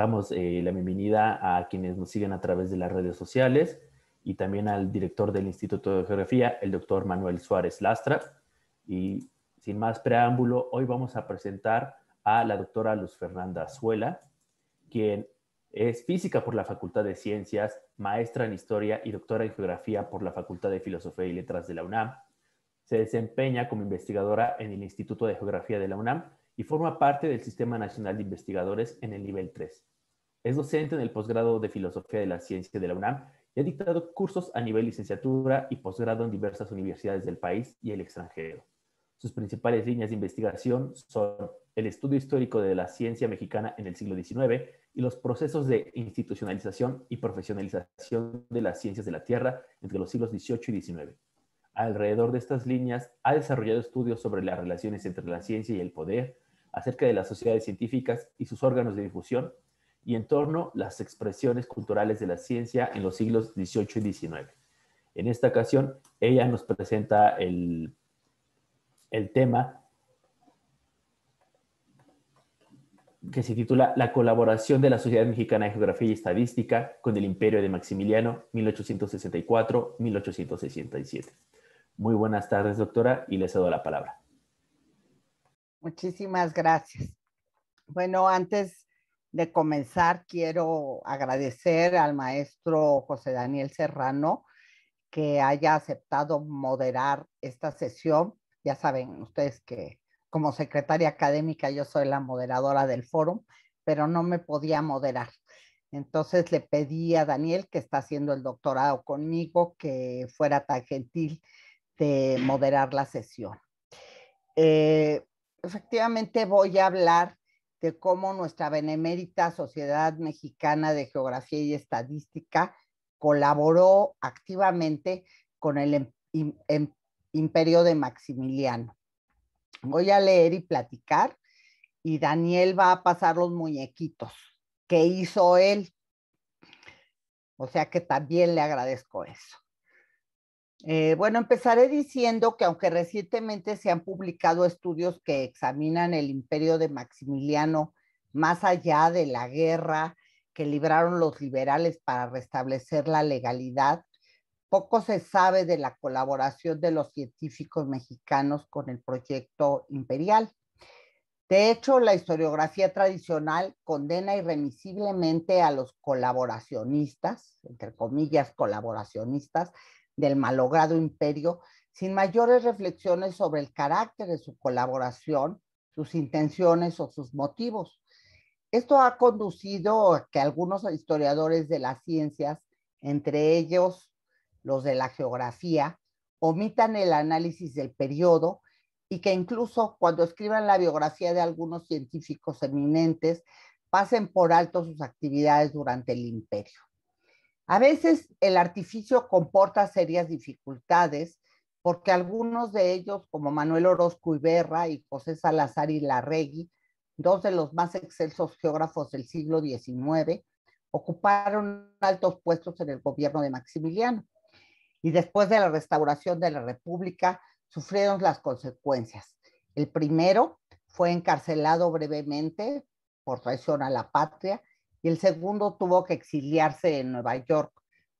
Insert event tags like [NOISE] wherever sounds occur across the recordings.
Damos eh, la bienvenida a quienes nos siguen a través de las redes sociales y también al director del Instituto de Geografía, el doctor Manuel Suárez Lastra. Y sin más preámbulo, hoy vamos a presentar a la doctora Luz Fernanda Azuela, quien es física por la Facultad de Ciencias, maestra en Historia y doctora en Geografía por la Facultad de Filosofía y Letras de la UNAM. Se desempeña como investigadora en el Instituto de Geografía de la UNAM y forma parte del Sistema Nacional de Investigadores en el nivel 3. Es docente en el posgrado de Filosofía de la Ciencia de la UNAM y ha dictado cursos a nivel licenciatura y posgrado en diversas universidades del país y el extranjero. Sus principales líneas de investigación son el estudio histórico de la ciencia mexicana en el siglo XIX y los procesos de institucionalización y profesionalización de las ciencias de la Tierra entre los siglos XVIII y XIX. Alrededor de estas líneas ha desarrollado estudios sobre las relaciones entre la ciencia y el poder, acerca de las sociedades científicas y sus órganos de difusión, y en torno las expresiones culturales de la ciencia en los siglos XVIII y XIX. En esta ocasión, ella nos presenta el, el tema que se titula La colaboración de la Sociedad Mexicana de Geografía y Estadística con el Imperio de Maximiliano 1864-1867. Muy buenas tardes, doctora, y le cedo la palabra. Muchísimas gracias. Bueno, antes de comenzar, quiero agradecer al maestro José Daniel Serrano que haya aceptado moderar esta sesión. Ya saben ustedes que como secretaria académica yo soy la moderadora del foro, pero no me podía moderar. Entonces le pedí a Daniel, que está haciendo el doctorado conmigo, que fuera tan gentil de moderar la sesión. Eh, efectivamente voy a hablar de cómo nuestra benemérita Sociedad Mexicana de Geografía y Estadística colaboró activamente con el em-, em-, imperio de Maximiliano. Voy a leer y platicar y Daniel va a pasar los muñequitos que hizo él. O sea que también le agradezco eso. Eh, bueno, empezaré diciendo que aunque recientemente se han publicado estudios que examinan el imperio de Maximiliano más allá de la guerra que libraron los liberales para restablecer la legalidad, poco se sabe de la colaboración de los científicos mexicanos con el proyecto imperial. De hecho, la historiografía tradicional condena irremisiblemente a los colaboracionistas, entre comillas, colaboracionistas, del malogrado imperio, sin mayores reflexiones sobre el carácter de su colaboración, sus intenciones o sus motivos. Esto ha conducido a que algunos historiadores de las ciencias, entre ellos los de la geografía, omitan el análisis del periodo y que incluso cuando escriban la biografía de algunos científicos eminentes, pasen por alto sus actividades durante el imperio. A veces el artificio comporta serias dificultades porque algunos de ellos, como Manuel Orozco Iberra y José Salazar y Larregui, dos de los más excelsos geógrafos del siglo XIX, ocuparon altos puestos en el gobierno de Maximiliano. Y después de la restauración de la República, sufrieron las consecuencias. El primero fue encarcelado brevemente por traición a la patria y el segundo tuvo que exiliarse en Nueva York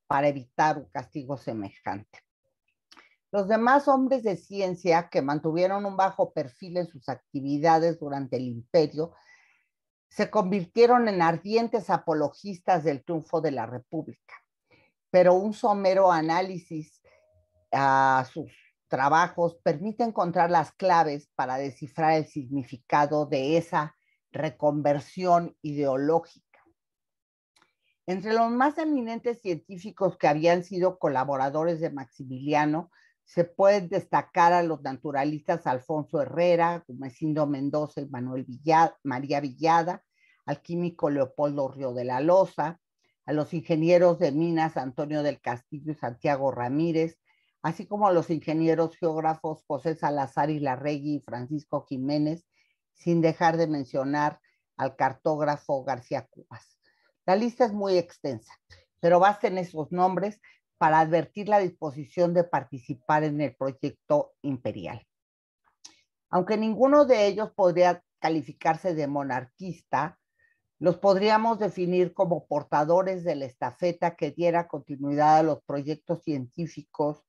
para evitar un castigo semejante. Los demás hombres de ciencia que mantuvieron un bajo perfil en sus actividades durante el imperio se convirtieron en ardientes apologistas del triunfo de la República, pero un somero análisis a sus trabajos permite encontrar las claves para descifrar el significado de esa reconversión ideológica entre los más eminentes científicos que habían sido colaboradores de Maximiliano, se pueden destacar a los naturalistas Alfonso Herrera, Gumecindo Mendoza y Manuel María Villada, al químico Leopoldo Río de la Loza, a los ingenieros de minas Antonio del Castillo y Santiago Ramírez, así como a los ingenieros geógrafos José Salazar y Larregui y Francisco Jiménez, sin dejar de mencionar al cartógrafo García Cubas. La lista es muy extensa, pero basten esos nombres para advertir la disposición de participar en el proyecto imperial. Aunque ninguno de ellos podría calificarse de monarquista, los podríamos definir como portadores de la estafeta que diera continuidad a los proyectos científicos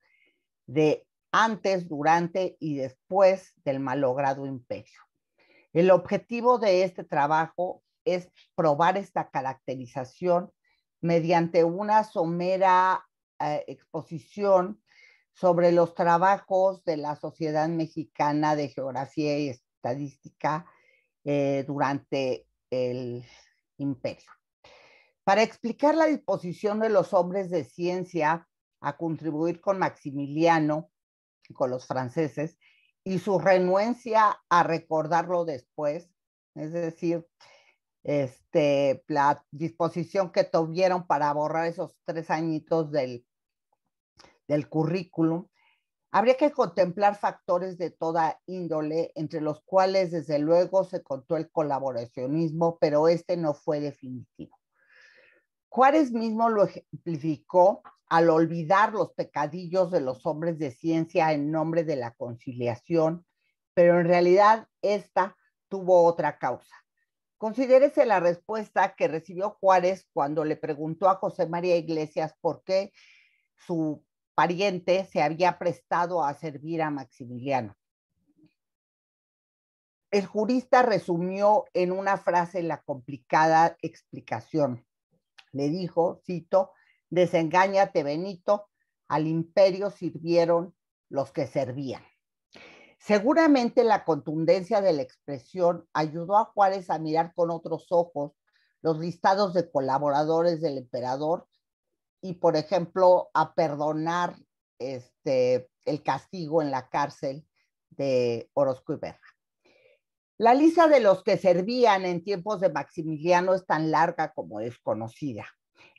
de antes, durante y después del malogrado imperio. El objetivo de este trabajo es probar esta caracterización mediante una somera eh, exposición sobre los trabajos de la Sociedad Mexicana de Geografía y Estadística eh, durante el imperio. Para explicar la disposición de los hombres de ciencia a contribuir con Maximiliano, con los franceses, y su renuencia a recordarlo después, es decir, este, la disposición que tuvieron para borrar esos tres añitos del, del currículum, habría que contemplar factores de toda índole, entre los cuales desde luego se contó el colaboracionismo, pero este no fue definitivo. Juárez mismo lo ejemplificó al olvidar los pecadillos de los hombres de ciencia en nombre de la conciliación, pero en realidad esta tuvo otra causa Considérese la respuesta que recibió Juárez cuando le preguntó a José María Iglesias por qué su pariente se había prestado a servir a Maximiliano. El jurista resumió en una frase la complicada explicación. Le dijo, cito, desengáñate Benito, al imperio sirvieron los que servían. Seguramente la contundencia de la expresión ayudó a Juárez a mirar con otros ojos los listados de colaboradores del emperador y, por ejemplo, a perdonar este, el castigo en la cárcel de Orozco y Berra. La lista de los que servían en tiempos de Maximiliano es tan larga como es conocida,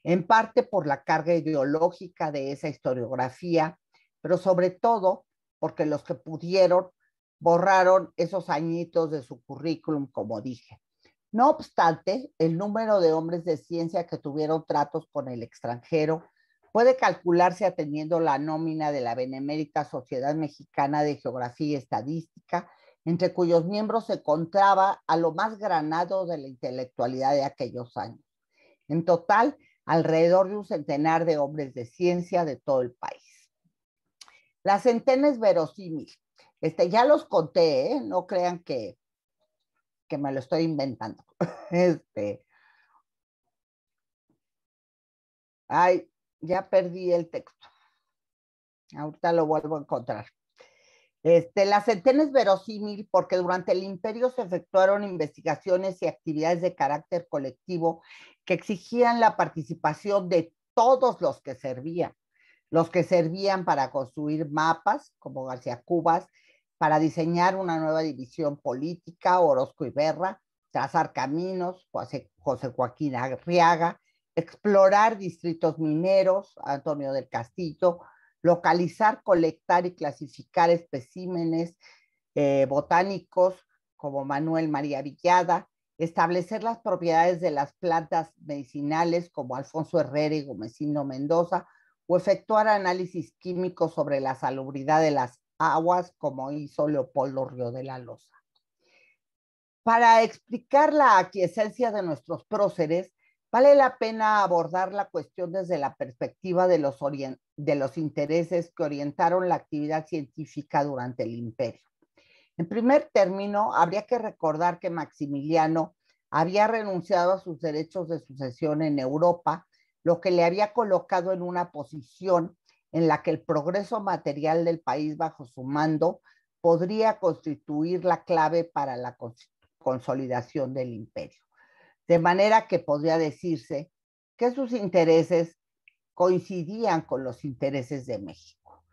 en parte por la carga ideológica de esa historiografía, pero sobre todo porque los que pudieron borraron esos añitos de su currículum, como dije. No obstante, el número de hombres de ciencia que tuvieron tratos con el extranjero puede calcularse atendiendo la nómina de la Benemérita Sociedad Mexicana de Geografía y Estadística, entre cuyos miembros se encontraba a lo más granado de la intelectualidad de aquellos años. En total, alrededor de un centenar de hombres de ciencia de todo el país. Las centena verosímil. Este, ya los conté, ¿eh? no crean que, que me lo estoy inventando. [LAUGHS] Este. Ay, ya perdí el texto. Ahorita lo vuelvo a encontrar. Este, la verosímil porque durante el imperio se efectuaron investigaciones y actividades de carácter colectivo que exigían la participación de todos los que servían los que servían para construir mapas, como García Cubas, para diseñar una nueva división política, Orozco y Berra, trazar caminos, José, Joaquín Arriaga, explorar distritos mineros, Antonio del Castillo, localizar, colectar y clasificar especímenes eh, botánicos como Manuel María Villada, establecer las propiedades de las plantas medicinales como Alfonso Herrera y Gomesino Mendoza, o efectuar análisis químicos sobre la salubridad de las aguas, como hizo Leopoldo Río de la Loza. Para explicar la aquiescencia de nuestros próceres, vale la pena abordar la cuestión desde la perspectiva de los, de los intereses que orientaron la actividad científica durante el imperio. En primer término, habría que recordar que Maximiliano había renunciado a sus derechos de sucesión en Europa lo que le había colocado en una posición en la que el progreso material del país bajo su mando podría constituir la clave para la consolidación del imperio. De manera que podría decirse que sus intereses coincidían con los intereses de México.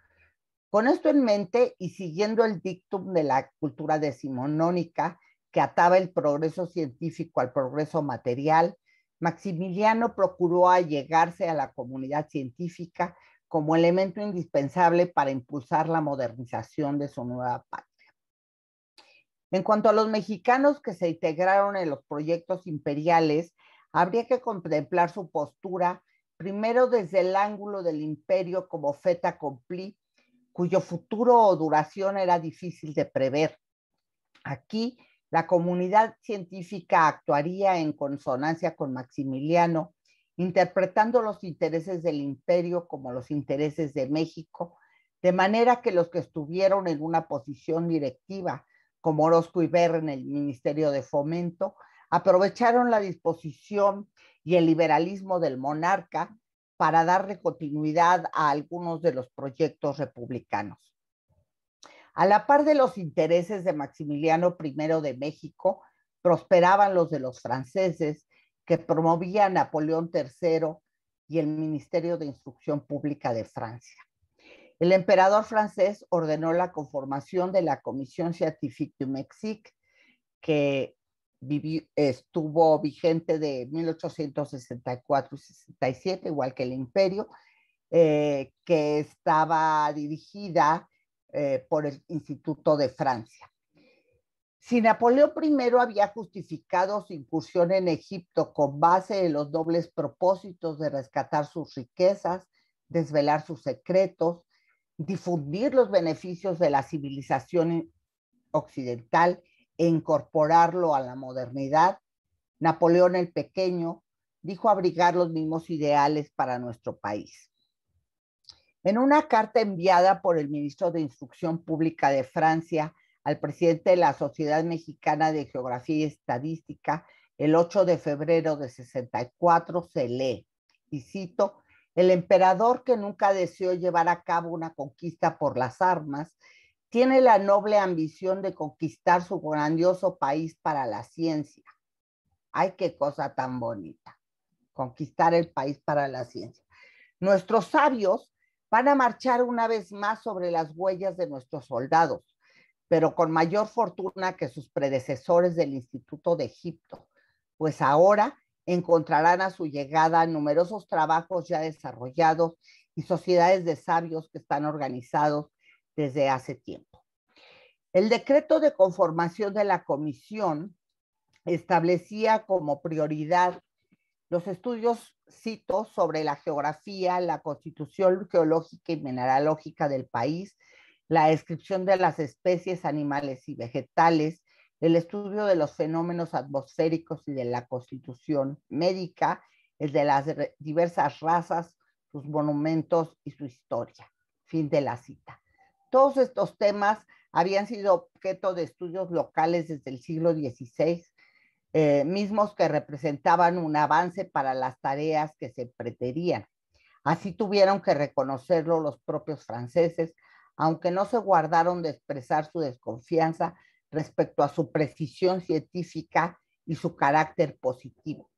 Con esto en mente y siguiendo el dictum de la cultura decimonónica que ataba el progreso científico al progreso material, Maximiliano procuró allegarse a la comunidad científica como elemento indispensable para impulsar la modernización de su nueva patria. En cuanto a los mexicanos que se integraron en los proyectos imperiales, habría que contemplar su postura primero desde el ángulo del imperio como feta compli, cuyo futuro o duración era difícil de prever. Aquí la comunidad científica actuaría en consonancia con Maximiliano, interpretando los intereses del imperio como los intereses de México, de manera que los que estuvieron en una posición directiva, como Orozco y Berra en el Ministerio de Fomento, aprovecharon la disposición y el liberalismo del monarca para darle continuidad a algunos de los proyectos republicanos. A la par de los intereses de Maximiliano I de México, prosperaban los de los franceses, que promovía Napoleón III y el Ministerio de Instrucción Pública de Francia. El emperador francés ordenó la conformación de la Comisión Scientifique du Mexique, que estuvo vigente de 1864 y 67, igual que el imperio, eh, que estaba dirigida eh, por el Instituto de Francia. Si Napoleón I había justificado su incursión en Egipto con base en los dobles propósitos de rescatar sus riquezas, desvelar sus secretos, difundir los beneficios de la civilización occidental e incorporarlo a la modernidad, Napoleón el Pequeño dijo abrigar los mismos ideales para nuestro país. En una carta enviada por el ministro de Instrucción Pública de Francia al presidente de la Sociedad Mexicana de Geografía y Estadística el 8 de febrero de 64 se lee, y cito, el emperador que nunca deseó llevar a cabo una conquista por las armas, tiene la noble ambición de conquistar su grandioso país para la ciencia. Ay, qué cosa tan bonita, conquistar el país para la ciencia. Nuestros sabios Van a marchar una vez más sobre las huellas de nuestros soldados, pero con mayor fortuna que sus predecesores del Instituto de Egipto, pues ahora encontrarán a su llegada numerosos trabajos ya desarrollados y sociedades de sabios que están organizados desde hace tiempo. El decreto de conformación de la comisión establecía como prioridad los estudios cito, sobre la geografía, la constitución geológica y mineralógica del país, la descripción de las especies animales y vegetales, el estudio de los fenómenos atmosféricos y de la constitución médica, el de las diversas razas, sus monumentos y su historia. Fin de la cita. Todos estos temas habían sido objeto de estudios locales desde el siglo XVI eh, mismos que representaban un avance para las tareas que se preterían. Así tuvieron que reconocerlo los propios franceses, aunque no se guardaron de expresar su desconfianza respecto a su precisión científica y su carácter positivo.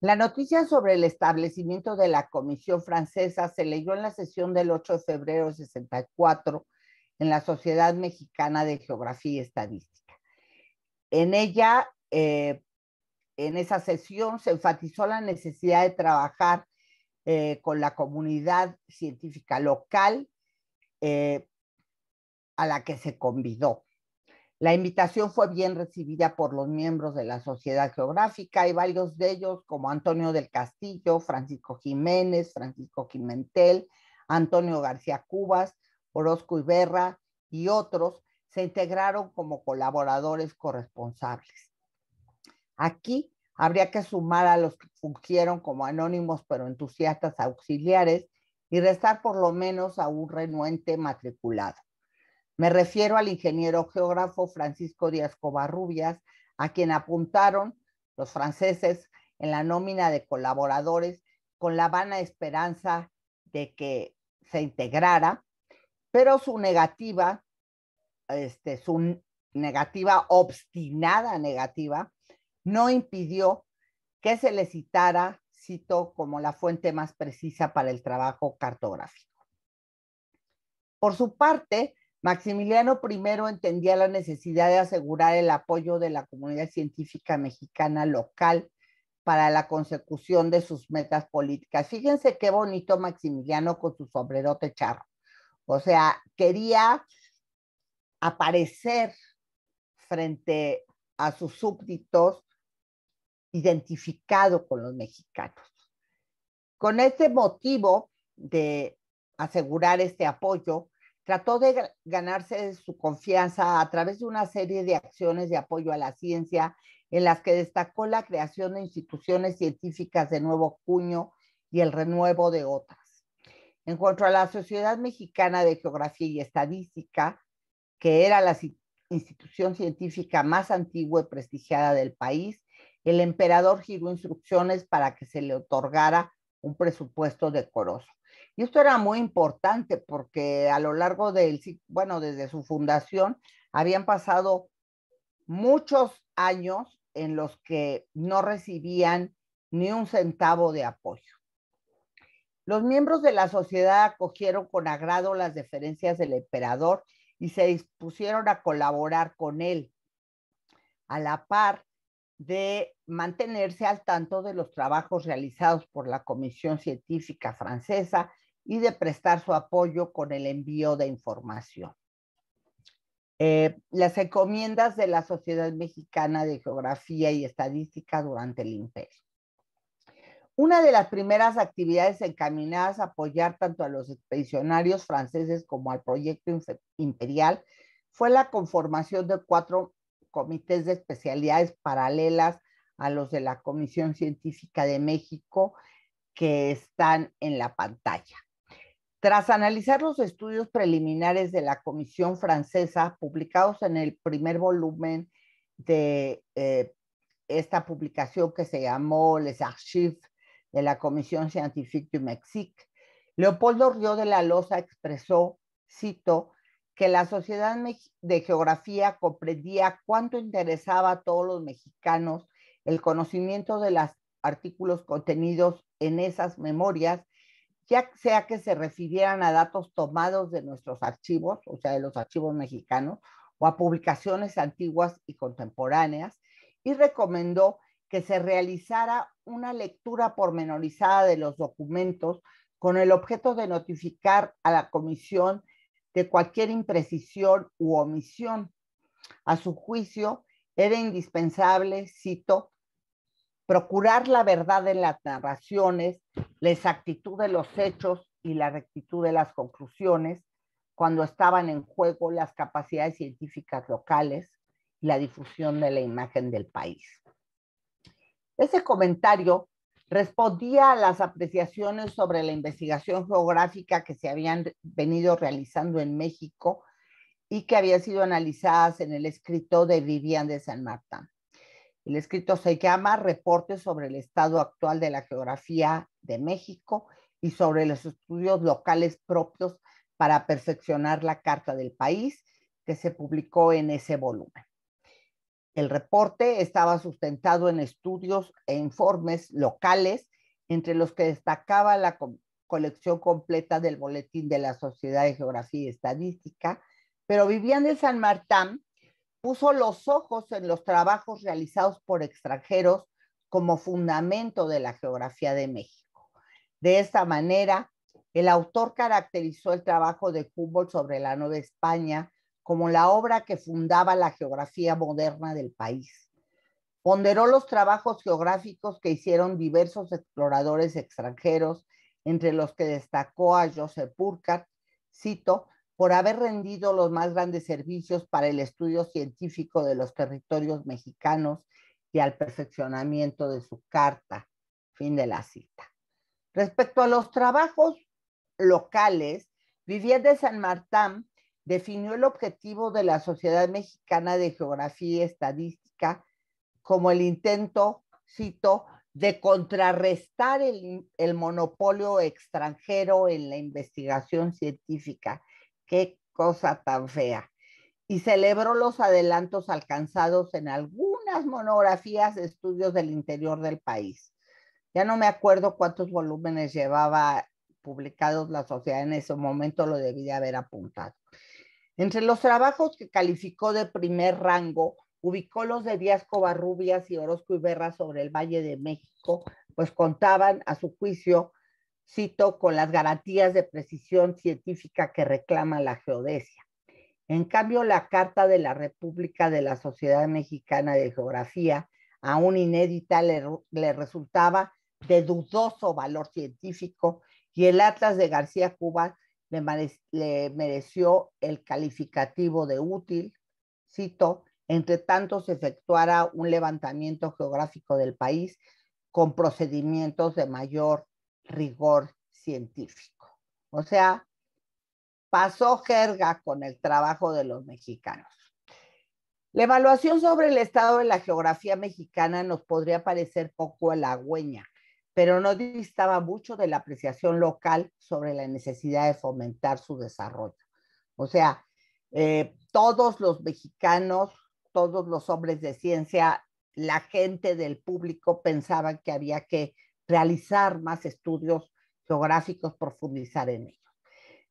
La noticia sobre el establecimiento de la Comisión Francesa se leyó en la sesión del 8 de febrero de 64 en la Sociedad Mexicana de Geografía y Estadística. En ella, eh, en esa sesión, se enfatizó la necesidad de trabajar eh, con la comunidad científica local eh, a la que se convidó. La invitación fue bien recibida por los miembros de la Sociedad Geográfica y varios de ellos, como Antonio del Castillo, Francisco Jiménez, Francisco Quimentel, Antonio García Cubas, Orozco Iberra y otros, se integraron como colaboradores corresponsables. Aquí habría que sumar a los que fungieron como anónimos pero entusiastas auxiliares y restar por lo menos a un renuente matriculado. Me refiero al ingeniero geógrafo Francisco Díaz Covarrubias, a quien apuntaron los franceses en la nómina de colaboradores con la vana esperanza de que se integrara, pero su negativa este, su negativa, obstinada negativa, no impidió que se le citara, cito, como la fuente más precisa para el trabajo cartográfico. Por su parte, Maximiliano I entendía la necesidad de asegurar el apoyo de la comunidad científica mexicana local para la consecución de sus metas políticas. Fíjense qué bonito Maximiliano con su sombrerote charro. O sea, quería aparecer frente a sus súbditos identificado con los mexicanos. Con este motivo de asegurar este apoyo, trató de ganarse su confianza a través de una serie de acciones de apoyo a la ciencia, en las que destacó la creación de instituciones científicas de nuevo cuño y el renuevo de otras. En cuanto a la Sociedad Mexicana de Geografía y Estadística, que era la institución científica más antigua y prestigiada del país, el emperador giró instrucciones para que se le otorgara un presupuesto decoroso. Y esto era muy importante porque a lo largo del, bueno, desde su fundación, habían pasado muchos años en los que no recibían ni un centavo de apoyo. Los miembros de la sociedad acogieron con agrado las deferencias del emperador y se dispusieron a colaborar con él, a la par de mantenerse al tanto de los trabajos realizados por la Comisión Científica Francesa y de prestar su apoyo con el envío de información. Eh, las encomiendas de la Sociedad Mexicana de Geografía y Estadística durante el imperio. Una de las primeras actividades encaminadas a apoyar tanto a los expedicionarios franceses como al proyecto imperial fue la conformación de cuatro comités de especialidades paralelas a los de la Comisión Científica de México que están en la pantalla. Tras analizar los estudios preliminares de la Comisión Francesa publicados en el primer volumen de eh, esta publicación que se llamó Les Archives de la Comisión Científica de Mexic. Leopoldo Río de la Loza expresó, cito, que la Sociedad de Geografía comprendía cuánto interesaba a todos los mexicanos el conocimiento de los artículos contenidos en esas memorias, ya sea que se refirieran a datos tomados de nuestros archivos, o sea, de los archivos mexicanos, o a publicaciones antiguas y contemporáneas, y recomendó que se realizara una lectura pormenorizada de los documentos con el objeto de notificar a la comisión de cualquier imprecisión u omisión. A su juicio, era indispensable, cito, procurar la verdad en las narraciones, la exactitud de los hechos y la rectitud de las conclusiones cuando estaban en juego las capacidades científicas locales y la difusión de la imagen del país. Ese comentario respondía a las apreciaciones sobre la investigación geográfica que se habían venido realizando en México y que habían sido analizadas en el escrito de Vivian de San Martín. El escrito se llama Reporte sobre el estado actual de la geografía de México y sobre los estudios locales propios para perfeccionar la Carta del País, que se publicó en ese volumen. El reporte estaba sustentado en estudios e informes locales, entre los que destacaba la colección completa del Boletín de la Sociedad de Geografía y Estadística, pero Vivian de San Martín puso los ojos en los trabajos realizados por extranjeros como fundamento de la geografía de México. De esta manera, el autor caracterizó el trabajo de Humboldt sobre la Nueva España como la obra que fundaba la geografía moderna del país. Ponderó los trabajos geográficos que hicieron diversos exploradores extranjeros, entre los que destacó a Joseph Burckhardt, cito, por haber rendido los más grandes servicios para el estudio científico de los territorios mexicanos y al perfeccionamiento de su carta. Fin de la cita. Respecto a los trabajos locales, Vivier de San Martín definió el objetivo de la Sociedad Mexicana de Geografía y Estadística como el intento, cito, de contrarrestar el, monopolio extranjero en la investigación científica. Qué cosa tan fea. Y celebró los adelantos alcanzados en algunas monografías de estudios del interior del país. Ya no me acuerdo cuántos volúmenes llevaba publicados la sociedad en ese momento, lo debí de haber apuntado. Entre los trabajos que calificó de primer rango, ubicó los de Díaz Covarrubias y Orozco Iberra sobre el Valle de México, pues contaban, a su juicio, cito, con las garantías de precisión científica que reclama la geodesia. En cambio, la Carta de la República de la Sociedad Mexicana de Geografía, aún inédita, le, resultaba de dudoso valor científico y el Atlas de García Cuba le, mereció el calificativo de útil, cito, entre tanto se efectuara un levantamiento geográfico del país con procedimientos de mayor rigor científico. O sea, pasó jerga con el trabajo de los mexicanos. La evaluación sobre el estado de la geografía mexicana nos podría parecer poco halagüeña, pero no distaba mucho de la apreciación local sobre la necesidad de fomentar su desarrollo. O sea, eh, todos los mexicanos, todos los hombres de ciencia, la gente del público pensaban que había que realizar más estudios geográficos, profundizar en ellos.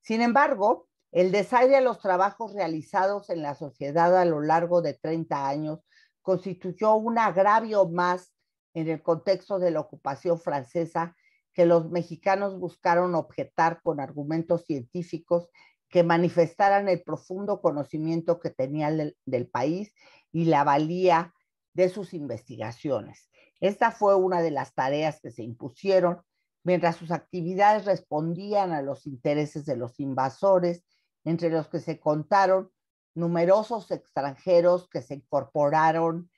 Sin embargo, el desaire a los trabajos realizados en la sociedad a lo largo de 30 años constituyó un agravio más en el contexto de la ocupación francesa que los mexicanos buscaron objetar con argumentos científicos que manifestaran el profundo conocimiento que tenían del, país y la valía de sus investigaciones. Esta fue una de las tareas que se impusieron mientras sus actividades respondían a los intereses de los invasores, entre los que se contaron numerosos extranjeros que se incorporaron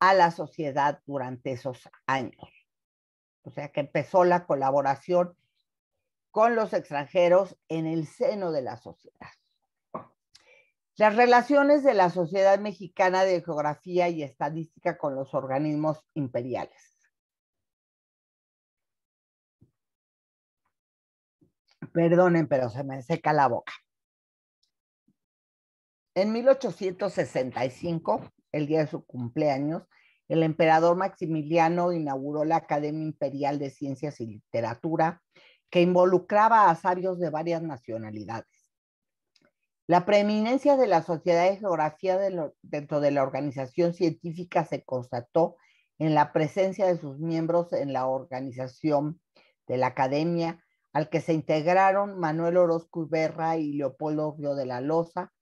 a la sociedad durante esos años. O sea que empezó la colaboración con los extranjeros en el seno de la sociedad. Las relaciones de la Sociedad Mexicana de Geografía y Estadística con los organismos imperiales. Perdonen, pero se me seca la boca. En 1865 el día de su cumpleaños, el emperador Maximiliano inauguró la Academia Imperial de Ciencias y Literatura, que involucraba a sabios de varias nacionalidades. La preeminencia de la Sociedad de Geografía dentro de la organización científica se constató en la presencia de sus miembros en la organización de la academia, al que se integraron Manuel Orozco Iberra y Leopoldo Río de la Loza,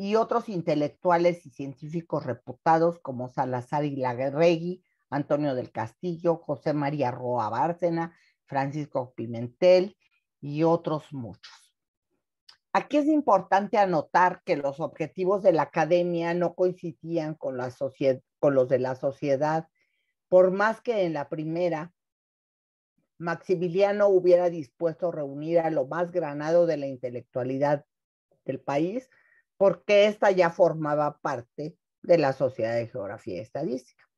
y otros intelectuales y científicos reputados como Salazar y Laguerregui, Antonio del Castillo, José María Roa Bárcena, Francisco Pimentel y otros muchos. Aquí es importante anotar que los objetivos de la academia no coincidían con, con los de la sociedad, por más que en la primera Maximiliano hubiera dispuesto reunir a lo más granado de la intelectualidad del país, porque esta ya formaba parte de la Sociedad de Geografía Estadística.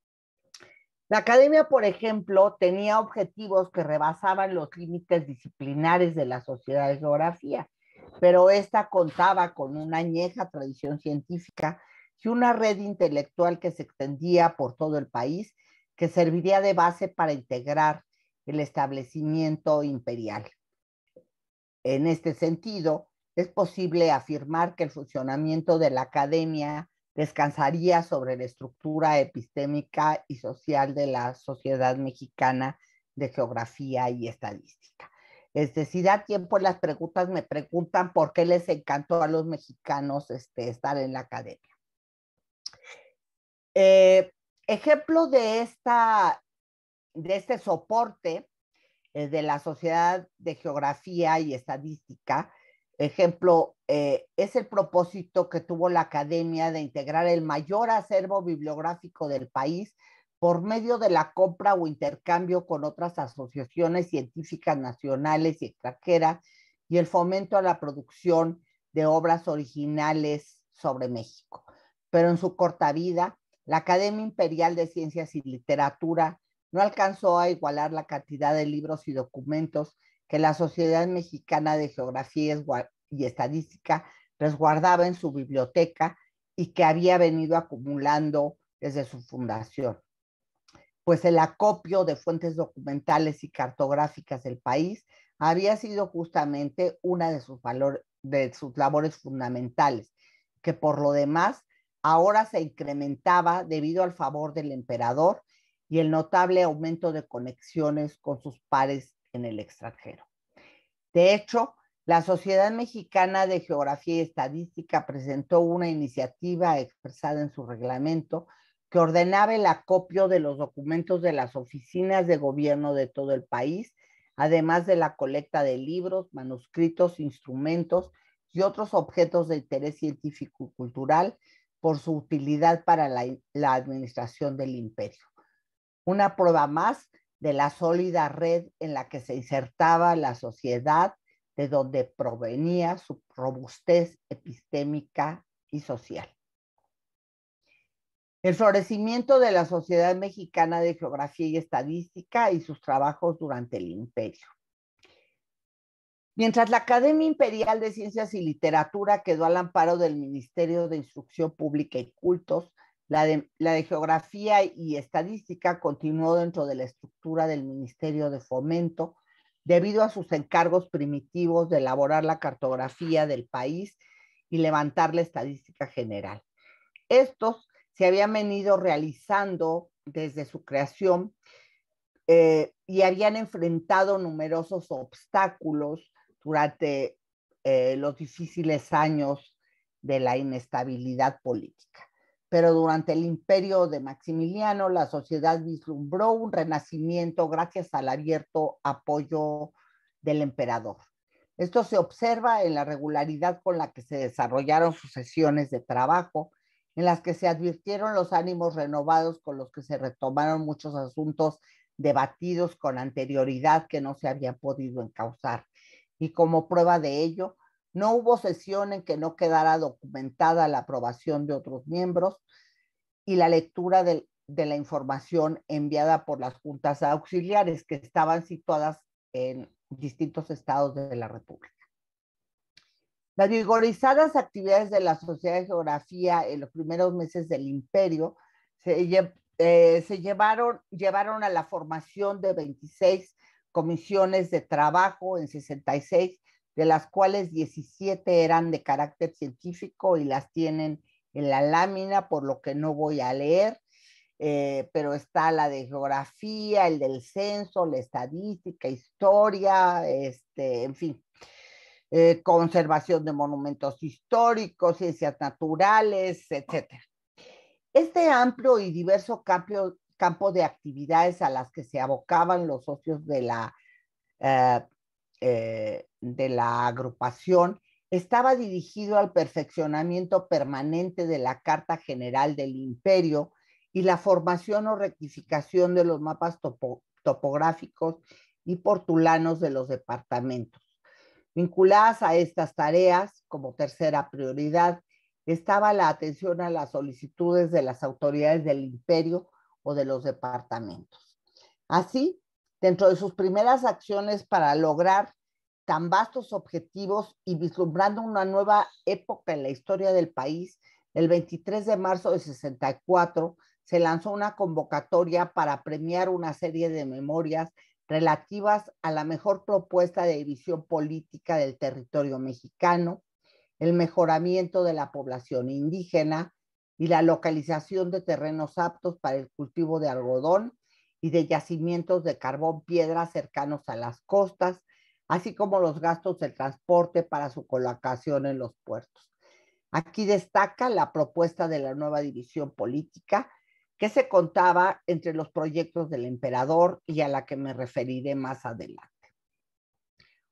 La academia, por ejemplo, tenía objetivos que rebasaban los límites disciplinares de la Sociedad de Geografía, pero ésta contaba con una añeja tradición científica y una red intelectual que se extendía por todo el país que serviría de base para integrar el establecimiento imperial. En este sentido, es posible afirmar que el funcionamiento de la academia descansaría sobre la estructura epistémica y social de la Sociedad Mexicana de Geografía y Estadística. Si da da tiempo las preguntas me preguntan por qué les encantó a los mexicanos este, estar en la academia. Eh, ejemplo de, de este soporte eh, de la Sociedad de Geografía y Estadística Ejemplo, eh, es el propósito que tuvo la academia de integrar el mayor acervo bibliográfico del país por medio de la compra o intercambio con otras asociaciones científicas nacionales y extranjeras y el fomento a la producción de obras originales sobre México. Pero en su corta vida, la Academia Imperial de Ciencias y Literatura no alcanzó a igualar la cantidad de libros y documentos que la Sociedad Mexicana de Geografía y Estadística resguardaba en su biblioteca y que había venido acumulando desde su fundación. Pues el acopio de fuentes documentales y cartográficas del país había sido justamente una de sus, de sus labores fundamentales, que por lo demás ahora se incrementaba debido al favor del emperador y el notable aumento de conexiones con sus pares en el extranjero. De hecho, la Sociedad Mexicana de Geografía y Estadística presentó una iniciativa expresada en su reglamento que ordenaba el acopio de los documentos de las oficinas de gobierno de todo el país, además de la colecta de libros, manuscritos, instrumentos y otros objetos de interés científico y cultural por su utilidad para la, administración del imperio. Una prueba más de la sólida red en la que se insertaba la sociedad de donde provenía su robustez epistémica y social. El florecimiento de la Sociedad Mexicana de Geografía y Estadística y sus trabajos durante el imperio. Mientras la Academia Imperial de Ciencias y Literatura quedó al amparo del Ministerio de Instrucción Pública y Cultos, la de, Geografía y Estadística continuó dentro de la estructura del Ministerio de Fomento debido a sus encargos primitivos de elaborar la cartografía del país y levantar la estadística general. Estos se habían venido realizando desde su creación eh, y habían enfrentado numerosos obstáculos durante eh, los difíciles años de la inestabilidad política pero durante el imperio de Maximiliano la sociedad vislumbró un renacimiento gracias al abierto apoyo del emperador. Esto se observa en la regularidad con la que se desarrollaron sus sesiones de trabajo, en las que se advirtieron los ánimos renovados con los que se retomaron muchos asuntos debatidos con anterioridad que no se habían podido encauzar. Y como prueba de ello, no hubo sesión en que no quedara documentada la aprobación de otros miembros y la lectura de, la información enviada por las juntas auxiliares que estaban situadas en distintos estados de la República. Las vigorizadas actividades de la Sociedad de Geografía en los primeros meses del imperio se, eh, llevaron, llevaron a la formación de 26 comisiones de trabajo en 66 de las cuales 17 eran de carácter científico y las tienen en la lámina, por lo que no voy a leer, eh, pero está la de geografía, el del censo, la estadística, historia, este, en fin, eh, conservación de monumentos históricos, ciencias naturales, etc. Este amplio y diverso campo, campo de actividades a las que se abocaban los socios de la eh, eh, de la agrupación estaba dirigido al perfeccionamiento permanente de la Carta General del Imperio y la formación o rectificación de los mapas topográficos y portulanos de los departamentos. Vinculadas a estas tareas, como tercera prioridad, estaba la atención a las solicitudes de las autoridades del imperio o de los departamentos. Así, Dentro de sus primeras acciones para lograr tan vastos objetivos y vislumbrando una nueva época en la historia del país, el 23 de marzo de 64 se lanzó una convocatoria para premiar una serie de memorias relativas a la mejor propuesta de división política del territorio mexicano, el mejoramiento de la población indígena y la localización de terrenos aptos para el cultivo de algodón y de yacimientos de carbón piedra cercanos a las costas, así como los gastos del transporte para su colocación en los puertos. Aquí destaca la propuesta de la nueva división política que se contaba entre los proyectos del emperador y a la que me referiré más adelante.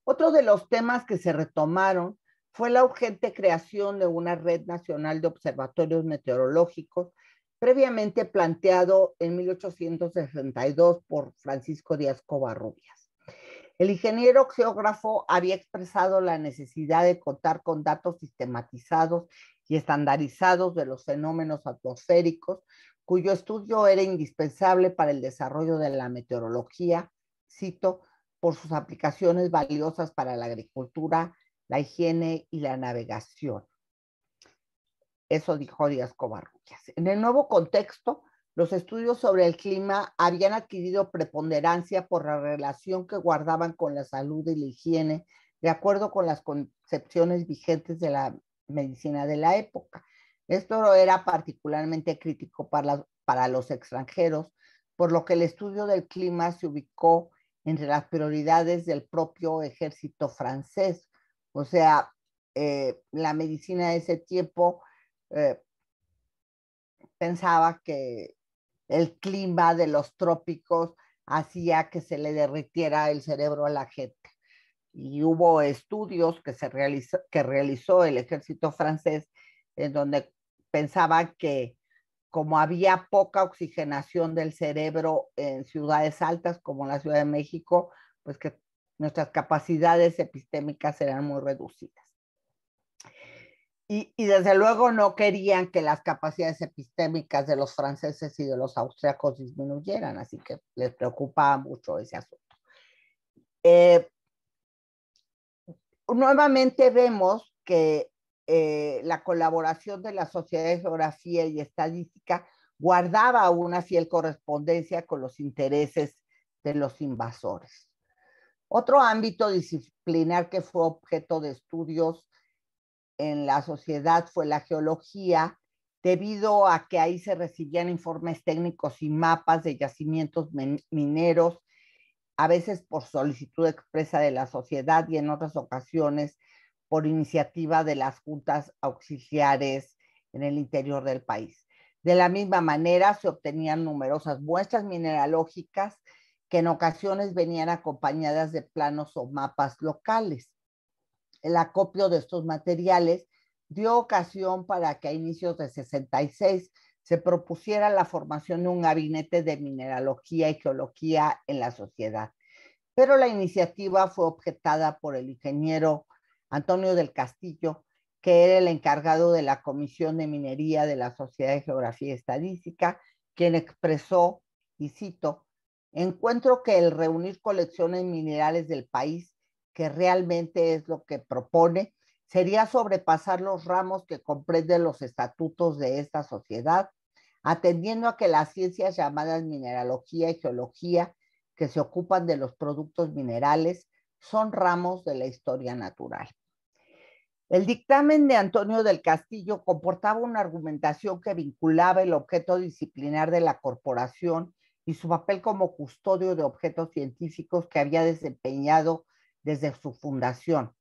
Otro de los temas que se retomaron fue la urgente creación de una red nacional de observatorios meteorológicos previamente planteado en 1862 por Francisco Díaz Covarrubias. El ingeniero geógrafo había expresado la necesidad de contar con datos sistematizados y estandarizados de los fenómenos atmosféricos, cuyo estudio era indispensable para el desarrollo de la meteorología, cito, por sus aplicaciones valiosas para la agricultura, la higiene y la navegación. Eso dijo Díaz Covarrubias. En el nuevo contexto, los estudios sobre el clima habían adquirido preponderancia por la relación que guardaban con la salud y la higiene, de acuerdo con las concepciones vigentes de la medicina de la época. Esto era particularmente crítico para, para los extranjeros, por lo que el estudio del clima se ubicó entre las prioridades del propio ejército francés. O sea, eh, la medicina de ese tiempo eh, pensaba que el clima de los trópicos hacía que se le derritiera el cerebro a la gente. Y hubo estudios que, se realizó, que realizó el ejército francés en donde pensaba que como había poca oxigenación del cerebro en ciudades altas como la Ciudad de México, pues que nuestras capacidades epistémicas eran muy reducidas. Y, desde luego no querían que las capacidades epistémicas de los franceses y de los austriacos disminuyeran, así que les preocupaba mucho ese asunto. Eh, nuevamente vemos que eh, la colaboración de la Sociedad de Geografía y Estadística guardaba una fiel correspondencia con los intereses de los invasores. Otro ámbito disciplinar que fue objeto de estudios en la sociedad fue la geología, debido a que ahí se recibían informes técnicos y mapas de yacimientos mineros, a veces por solicitud expresa de la sociedad y en otras ocasiones por iniciativa de las juntas auxiliares en el interior del país. De la misma manera, se obtenían numerosas muestras mineralógicas que en ocasiones venían acompañadas de planos o mapas locales el acopio de estos materiales dio ocasión para que a inicios de 66 se propusiera la formación de un gabinete de mineralogía y geología en la sociedad. Pero la iniciativa fue objetada por el ingeniero Antonio del Castillo, que era el encargado de la Comisión de Minería de la Sociedad de Geografía Estadística, quien expresó, y cito, encuentro que el reunir colecciones minerales del país que realmente es lo que propone, sería sobrepasar los ramos que comprenden los estatutos de esta sociedad, atendiendo a que las ciencias llamadas mineralogía y geología, que se ocupan de los productos minerales, son ramos de la historia natural. El dictamen de Antonio del Castillo comportaba una argumentación que vinculaba el objeto disciplinar de la corporación y su papel como custodio de objetos científicos que había desempeñado desde su fundación,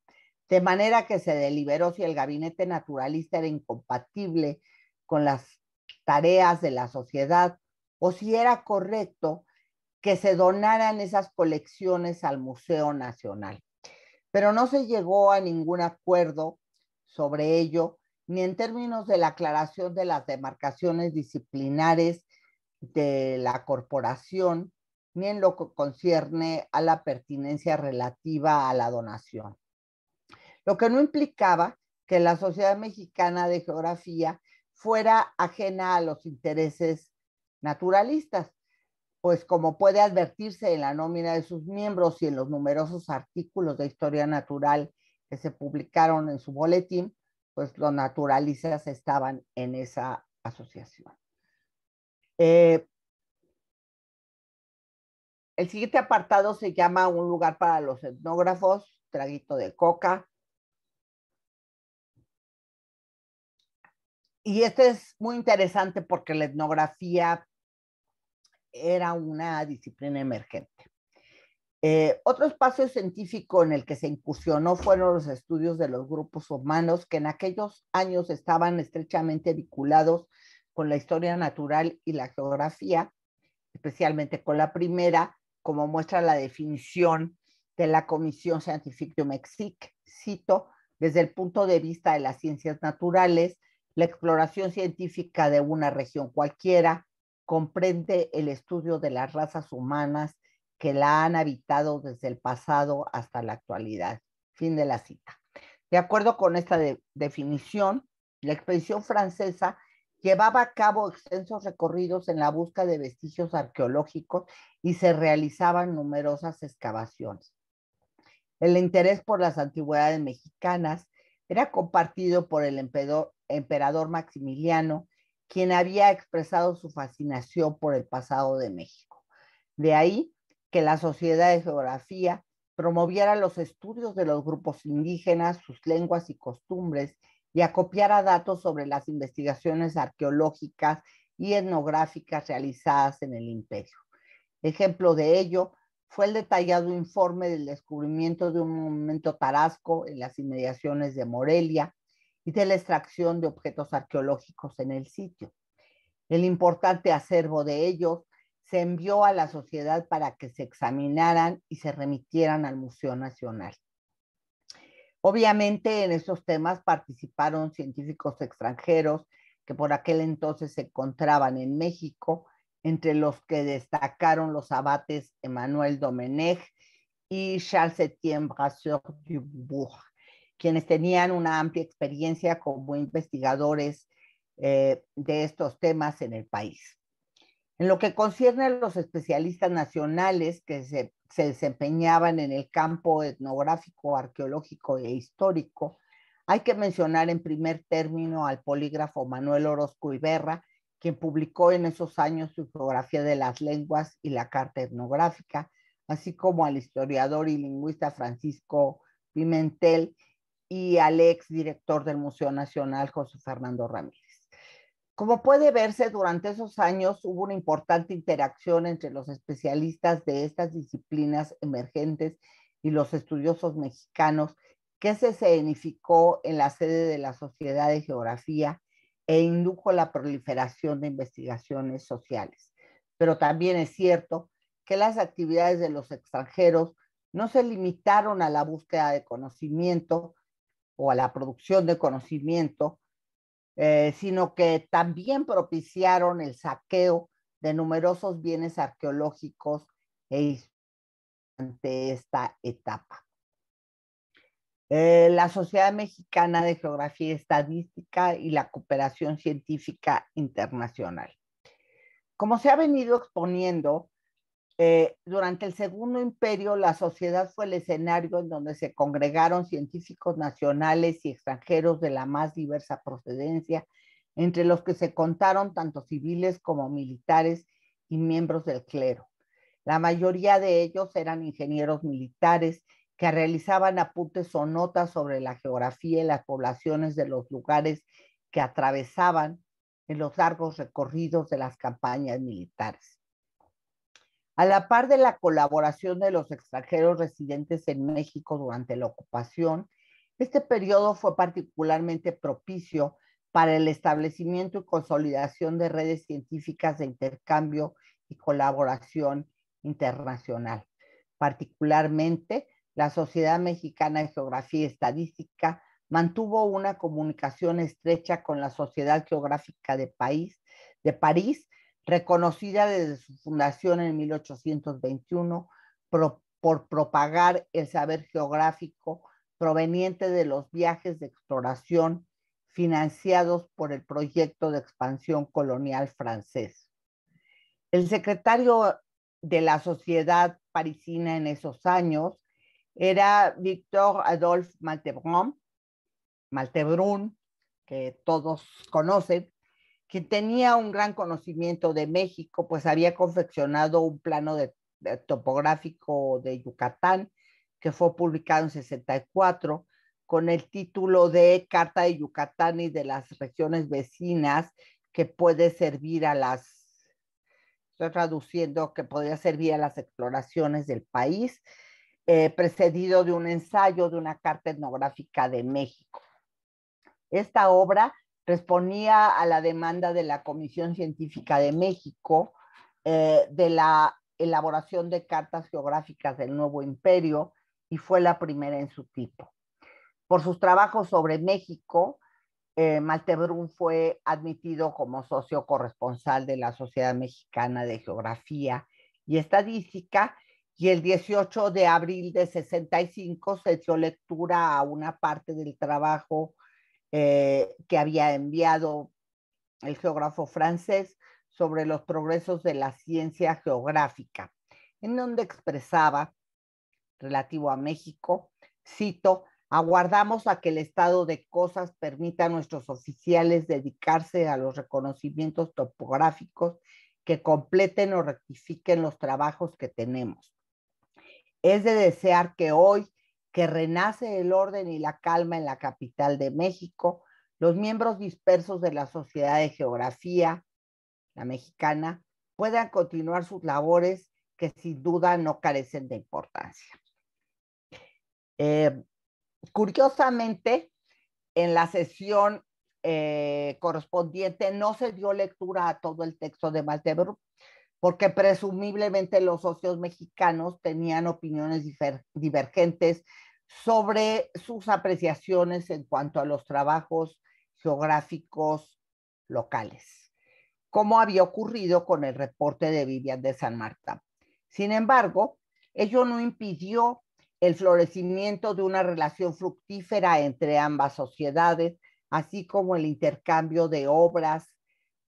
de manera que se deliberó si el gabinete naturalista era incompatible con las tareas de la sociedad o si era correcto que se donaran esas colecciones al Museo Nacional. Pero no se llegó a ningún acuerdo sobre ello, ni en términos de la aclaración de las demarcaciones disciplinares de la corporación, ni en lo que concierne a la pertinencia relativa a la donación. Lo que no implicaba que la Sociedad Mexicana de Geografía fuera ajena a los intereses naturalistas, pues como puede advertirse en la nómina de sus miembros y en los numerosos artículos de historia natural que se publicaron en su boletín, pues los naturalistas estaban en esa asociación. Eh, el siguiente apartado se llama Un lugar para los etnógrafos, traguito de coca. Y este es muy interesante porque la etnografía era una disciplina emergente. Eh, otro espacio científico en el que se incursionó fueron los estudios de los grupos humanos que en aquellos años estaban estrechamente vinculados con la historia natural y la geografía, especialmente con la primera, como muestra la definición de la Comisión Scientific du Mexique. Cito, desde el punto de vista de las ciencias naturales, la exploración científica de una región cualquiera comprende el estudio de las razas humanas que la han habitado desde el pasado hasta la actualidad. Fin de la cita. De acuerdo con esta definición, la expedición francesa llevaba a cabo extensos recorridos en la busca de vestigios arqueológicos y se realizaban numerosas excavaciones. El interés por las antigüedades mexicanas era compartido por el emperador, Maximiliano, quien había expresado su fascinación por el pasado de México. De ahí que la Sociedad de Geografía promoviera los estudios de los grupos indígenas, sus lenguas y costumbres, y acopiara datos sobre las investigaciones arqueológicas y etnográficas realizadas en el imperio. Ejemplo de ello fue el detallado informe del descubrimiento de un monumento tarasco en las inmediaciones de Morelia y de la extracción de objetos arqueológicos en el sitio. El importante acervo de ellos se envió a la sociedad para que se examinaran y se remitieran al Museo Nacional. Obviamente en esos temas participaron científicos extranjeros que por aquel entonces se encontraban en México, entre los que destacaron los abates Emmanuel Domenech y Charles Etienne Brasseur Dubourg, quienes tenían una amplia experiencia como investigadores eh, de estos temas en el país. En lo que concierne a los especialistas nacionales que se se desempeñaban en el campo etnográfico, arqueológico e histórico, hay que mencionar en primer término al polígrafo Manuel Orozco Iberra, quien publicó en esos años su geografía de las lenguas y la carta etnográfica, así como al historiador y lingüista Francisco Pimentel y al ex director del Museo Nacional José Fernando Ramírez. Como puede verse, durante esos años hubo una importante interacción entre los especialistas de estas disciplinas emergentes y los estudiosos mexicanos que se escenificó en la sede de la Sociedad de Geografía e indujo la proliferación de investigaciones sociales. Pero también es cierto que las actividades de los extranjeros no se limitaron a la búsqueda de conocimiento o a la producción de conocimiento, eh, sino que también propiciaron el saqueo de numerosos bienes arqueológicos e ante esta etapa. Eh, la Sociedad Mexicana de Geografía Estadística y la Cooperación Científica Internacional. Como se ha venido exponiendo, eh, durante el Segundo Imperio, la sociedad fue el escenario en donde se congregaron científicos nacionales y extranjeros de la más diversa procedencia, entre los que se contaron tanto civiles como militares y miembros del clero. La mayoría de ellos eran ingenieros militares que realizaban apuntes o notas sobre la geografía y las poblaciones de los lugares que atravesaban en los largos recorridos de las campañas militares a la par de la colaboración de los extranjeros residentes en México durante la ocupación, este periodo fue particularmente propicio para el establecimiento y consolidación de redes científicas de intercambio y colaboración internacional, particularmente la Sociedad Mexicana de Geografía y Estadística mantuvo una comunicación estrecha con la Sociedad Geográfica de, de París reconocida desde su fundación en 1821 por propagar el saber geográfico proveniente de los viajes de exploración financiados por el proyecto de expansión colonial francés. El secretario de la sociedad parisina en esos años era Victor Adolphe Maltebrun, Maltebrun que todos conocen, que tenía un gran conocimiento de México, pues había confeccionado un plano topográfico de Yucatán que fue publicado en 64 con el título de Carta de Yucatán y de las regiones vecinas que puede servir a las, estoy traduciendo, que podría servir a las exploraciones del país, eh, precedido de un ensayo de una carta etnográfica de México. Esta obra respondía a la demanda de la Comisión Científica de México eh, de la elaboración de cartas geográficas del nuevo imperio y fue la primera en su tipo. Por sus trabajos sobre México, eh, Maltebrun fue admitido como socio corresponsal de la Sociedad Mexicana de Geografía y Estadística y el 18 de abril de 65 se dio lectura a una parte del trabajo eh, que había enviado el geógrafo francés sobre los progresos de la ciencia geográfica, en donde expresaba, relativo a México, cito, aguardamos a que el estado de cosas permita a nuestros oficiales dedicarse a los reconocimientos topográficos que completen o rectifiquen los trabajos que tenemos. Es de desear que hoy que renace el orden y la calma en la capital de México, los miembros dispersos de la Sociedad de Geografía, la mexicana, puedan continuar sus labores que sin duda no carecen de importancia. Eh, curiosamente, en la sesión eh, correspondiente no se dio lectura a todo el texto de Maltebru, porque presumiblemente los socios mexicanos tenían opiniones divergentes sobre sus apreciaciones en cuanto a los trabajos geográficos locales, como había ocurrido con el reporte de Vivian de San Marta. Sin embargo, ello no impidió el florecimiento de una relación fructífera entre ambas sociedades, así como el intercambio de obras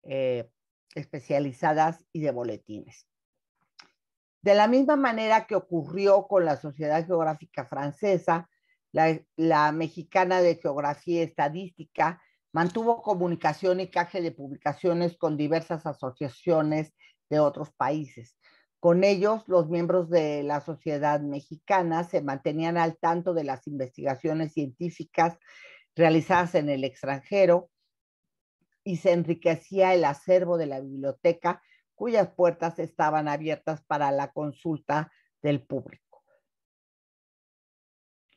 eh, especializadas y de boletines. De la misma manera que ocurrió con la Sociedad Geográfica Francesa, la, Mexicana de Geografía Estadística mantuvo comunicación y caje de publicaciones con diversas asociaciones de otros países. Con ellos, los miembros de la sociedad mexicana se mantenían al tanto de las investigaciones científicas realizadas en el extranjero y se enriquecía el acervo de la biblioteca cuyas puertas estaban abiertas para la consulta del público.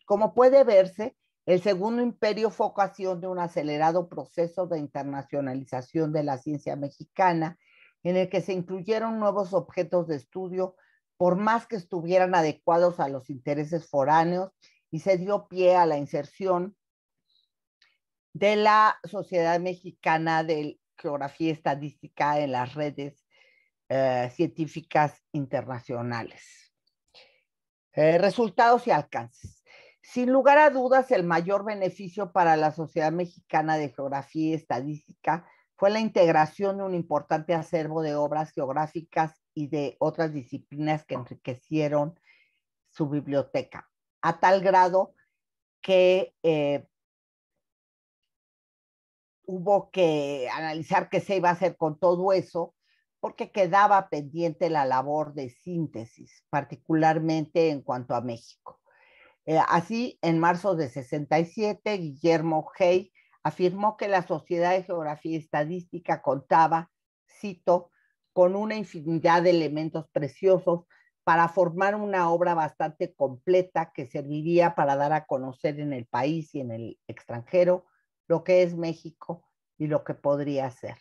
Como puede verse, el Segundo Imperio fue ocasión de un acelerado proceso de internacionalización de la ciencia mexicana, en el que se incluyeron nuevos objetos de estudio, por más que estuvieran adecuados a los intereses foráneos, y se dio pie a la inserción de la Sociedad Mexicana de Geografía Estadística en las redes eh, científicas internacionales. Eh, resultados y alcances. Sin lugar a dudas, el mayor beneficio para la Sociedad Mexicana de Geografía y Estadística fue la integración de un importante acervo de obras geográficas y de otras disciplinas que enriquecieron su biblioteca, a tal grado que eh, hubo que analizar qué se iba a hacer con todo eso porque quedaba pendiente la labor de síntesis, particularmente en cuanto a México. Eh, así, en marzo de 67, Guillermo Hey afirmó que la Sociedad de Geografía y Estadística contaba, cito, con una infinidad de elementos preciosos para formar una obra bastante completa que serviría para dar a conocer en el país y en el extranjero lo que es México y lo que podría ser.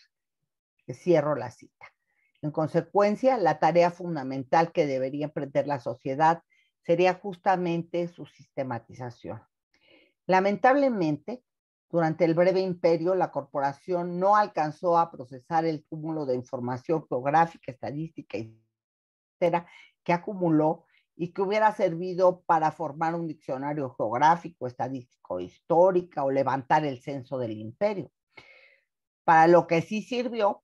Cierro la cita. En consecuencia, la tarea fundamental que debería emprender la sociedad sería justamente su sistematización. Lamentablemente, durante el breve imperio, la corporación no alcanzó a procesar el cúmulo de información geográfica, estadística, etcétera, que acumuló y que hubiera servido para formar un diccionario geográfico, estadístico, histórico, o levantar el censo del imperio. Para lo que sí sirvió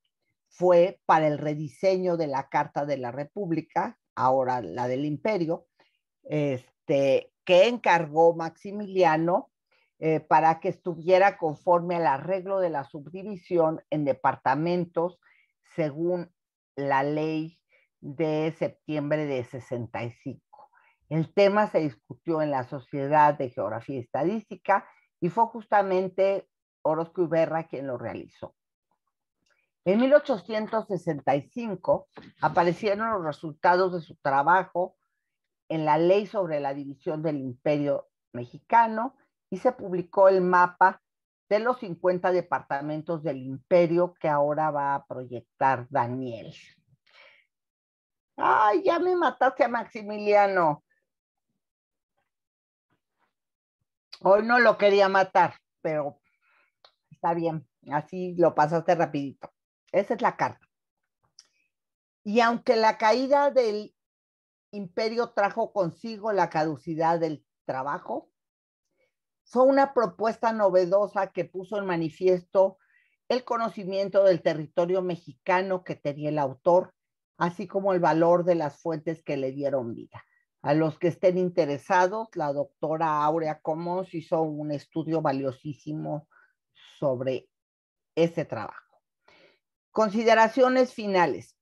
fue para el rediseño de la Carta de la República, ahora la del Imperio, este, que encargó Maximiliano eh, para que estuviera conforme al arreglo de la subdivisión en departamentos según la ley de septiembre de 65. El tema se discutió en la Sociedad de Geografía y Estadística y fue justamente Orozco Iberra quien lo realizó. En 1865 aparecieron los resultados de su trabajo en la ley sobre la división del imperio mexicano y se publicó el mapa de los 50 departamentos del imperio que ahora va a proyectar Daniel. Ay, ya me mataste a Maximiliano. Hoy no lo quería matar, pero está bien, así lo pasaste rapidito. Esa es la carta. Y aunque la caída del imperio trajo consigo la caducidad del trabajo, fue una propuesta novedosa que puso en manifiesto el conocimiento del territorio mexicano que tenía el autor, así como el valor de las fuentes que le dieron vida. A los que estén interesados, la doctora Aurea Comos hizo un estudio valiosísimo sobre ese trabajo. Consideraciones finales.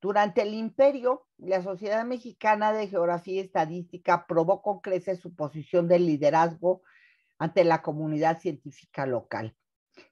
Durante el imperio, la Sociedad Mexicana de Geografía y Estadística probó con creces su posición de liderazgo ante la comunidad científica local.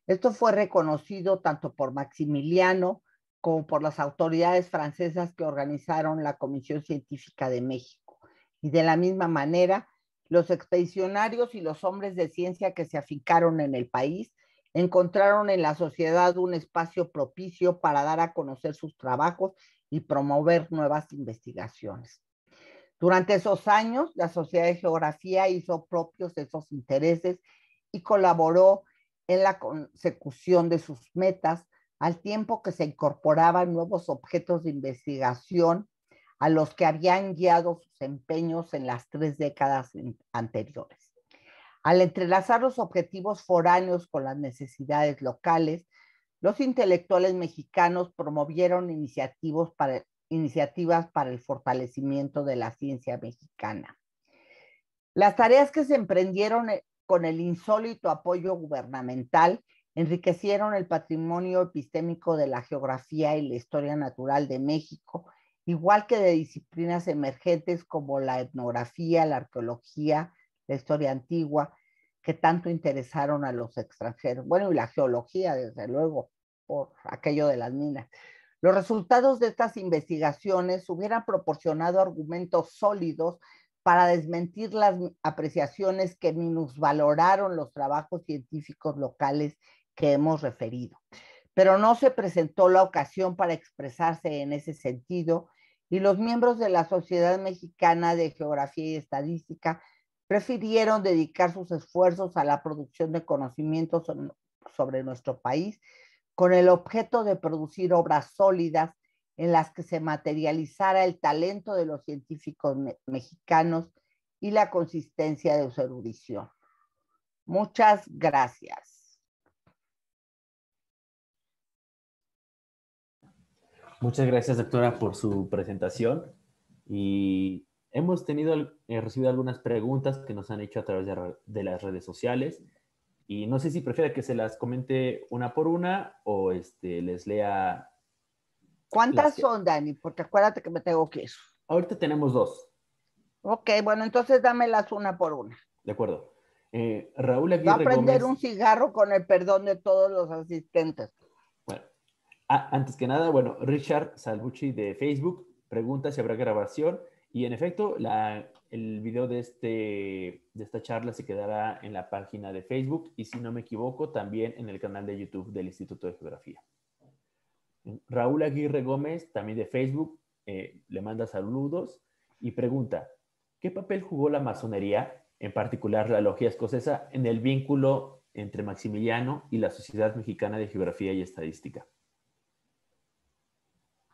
Esto fue reconocido tanto por Maximiliano como por las autoridades francesas que organizaron la Comisión Científica de México. Y de la misma manera, los expedicionarios y los hombres de ciencia que se afincaron en el país encontraron en la sociedad un espacio propicio para dar a conocer sus trabajos y promover nuevas investigaciones. Durante esos años, la Sociedad de Geografía hizo propios esos intereses y colaboró en la consecución de sus metas al tiempo que se incorporaban nuevos objetos de investigación a los que habían guiado sus empeños en las tres décadas anteriores. Al entrelazar los objetivos foráneos con las necesidades locales, los intelectuales mexicanos promovieron iniciativas para, el fortalecimiento de la ciencia mexicana. Las tareas que se emprendieron eh, con el insólito apoyo gubernamental enriquecieron el patrimonio epistémico de la geografía y la historia natural de México, igual que de disciplinas emergentes como la etnografía, la arqueología, la historia antigua, que tanto interesaron a los extranjeros. Bueno, y la geología, desde luego, por aquello de las minas. Los resultados de estas investigaciones hubieran proporcionado argumentos sólidos para desmentir las apreciaciones que minusvaloraron los trabajos científicos locales que hemos referido. Pero no se presentó la ocasión para expresarse en ese sentido y los miembros de la Sociedad Mexicana de Geografía y Estadística prefirieron dedicar sus esfuerzos a la producción de conocimientos sobre nuestro país con el objeto de producir obras sólidas en las que se materializara el talento de los científicos mexicanos y la consistencia de su erudición. Muchas gracias. Muchas gracias, doctora, por su presentación y Hemos tenido, eh, recibido algunas preguntas que nos han hecho a través de, las redes sociales y no sé si prefiere que se las comente una por una o este, les lea. ¿Cuántas son, Dani? Porque acuérdate que me tengo que ir. Ahorita tenemos dos. Ok, bueno, entonces dámelas una por una. De acuerdo. Eh, Raúl Aguirre Va a prender un cigarro con el perdón de todos los asistentes. Bueno, ah, antes que nada, bueno, Richard Salvucci de Facebook pregunta si habrá grabación y en efecto, el video de, este, de esta charla se quedará en la página de Facebook y, si no me equivoco, también en el canal de YouTube del Instituto de Geografía. Raúl Aguirre Gómez, también de Facebook, eh, le manda saludos y pregunta, ¿qué papel jugó la masonería, en particular la logia escocesa, en el vínculo entre Maximiliano y la Sociedad Mexicana de Geografía y Estadística?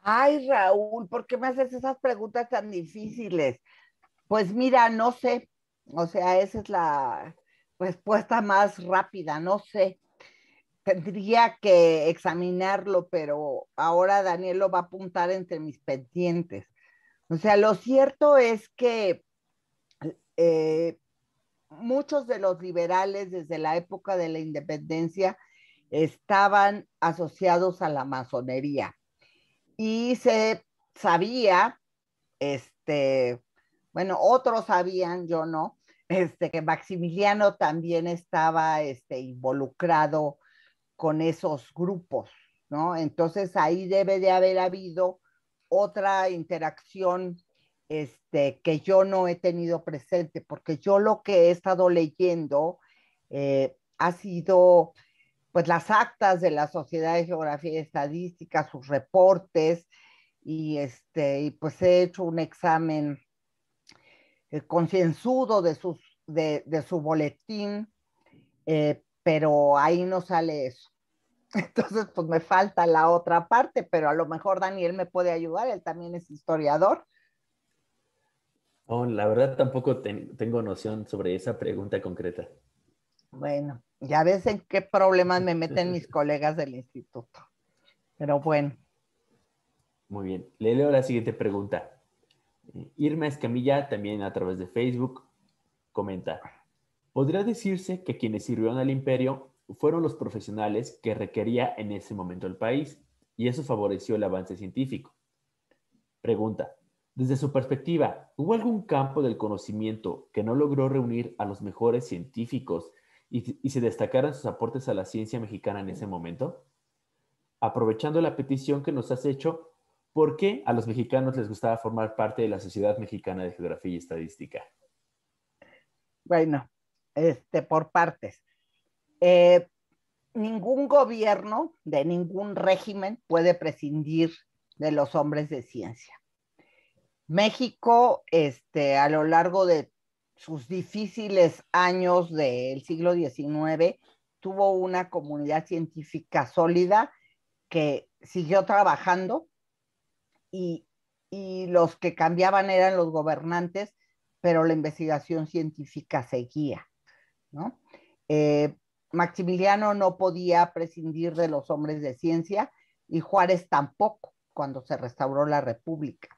Ay, Raúl, ¿por qué me haces esas preguntas tan difíciles? Pues mira, no sé. O sea, esa es la respuesta más rápida, no sé. Tendría que examinarlo, pero ahora Daniel lo va a apuntar entre mis pendientes. O sea, lo cierto es que eh, muchos de los liberales desde la época de la independencia estaban asociados a la masonería y se sabía, este, bueno, otros sabían, yo no, este, que Maximiliano también estaba este, involucrado con esos grupos, ¿no? Entonces ahí debe de haber habido otra interacción este, que yo no he tenido presente, porque yo lo que he estado leyendo eh, ha sido pues las actas de la Sociedad de Geografía y Estadística, sus reportes, y, este, y pues he hecho un examen eh, concienzudo de, sus, de, su boletín, eh, pero ahí no sale eso. [LAUGHS] Entonces, pues me falta la otra parte, pero a lo mejor Daniel me puede ayudar, él también es historiador. Oh, la verdad tampoco tengo noción sobre esa pregunta concreta. Bueno, ya ves en qué problemas me meten mis [LAUGHS] colegas del instituto. Pero bueno. Muy bien, le leo la siguiente pregunta. Eh, Irma Escamilla, también a través de Facebook, comenta, ¿podría decirse que quienes sirvieron al imperio fueron los profesionales que requería en ese momento el país y eso favoreció el avance científico? Pregunta, desde su perspectiva, ¿hubo algún campo del conocimiento que no logró reunir a los mejores científicos y, se destacaran sus aportes a la ciencia mexicana en ese momento? Aprovechando la petición que nos has hecho, ¿por qué a los mexicanos les gustaba formar parte de la Sociedad Mexicana de Geografía y Estadística? Bueno, este, por partes. Eh, ningún gobierno de ningún régimen puede prescindir de los hombres de ciencia. México, este, a lo largo de sus difíciles años del siglo XIX, tuvo una comunidad científica sólida que siguió trabajando y, y los que cambiaban eran los gobernantes, pero la investigación científica seguía, ¿no? Eh, Maximiliano no podía prescindir de los hombres de ciencia y Juárez tampoco cuando se restauró la República.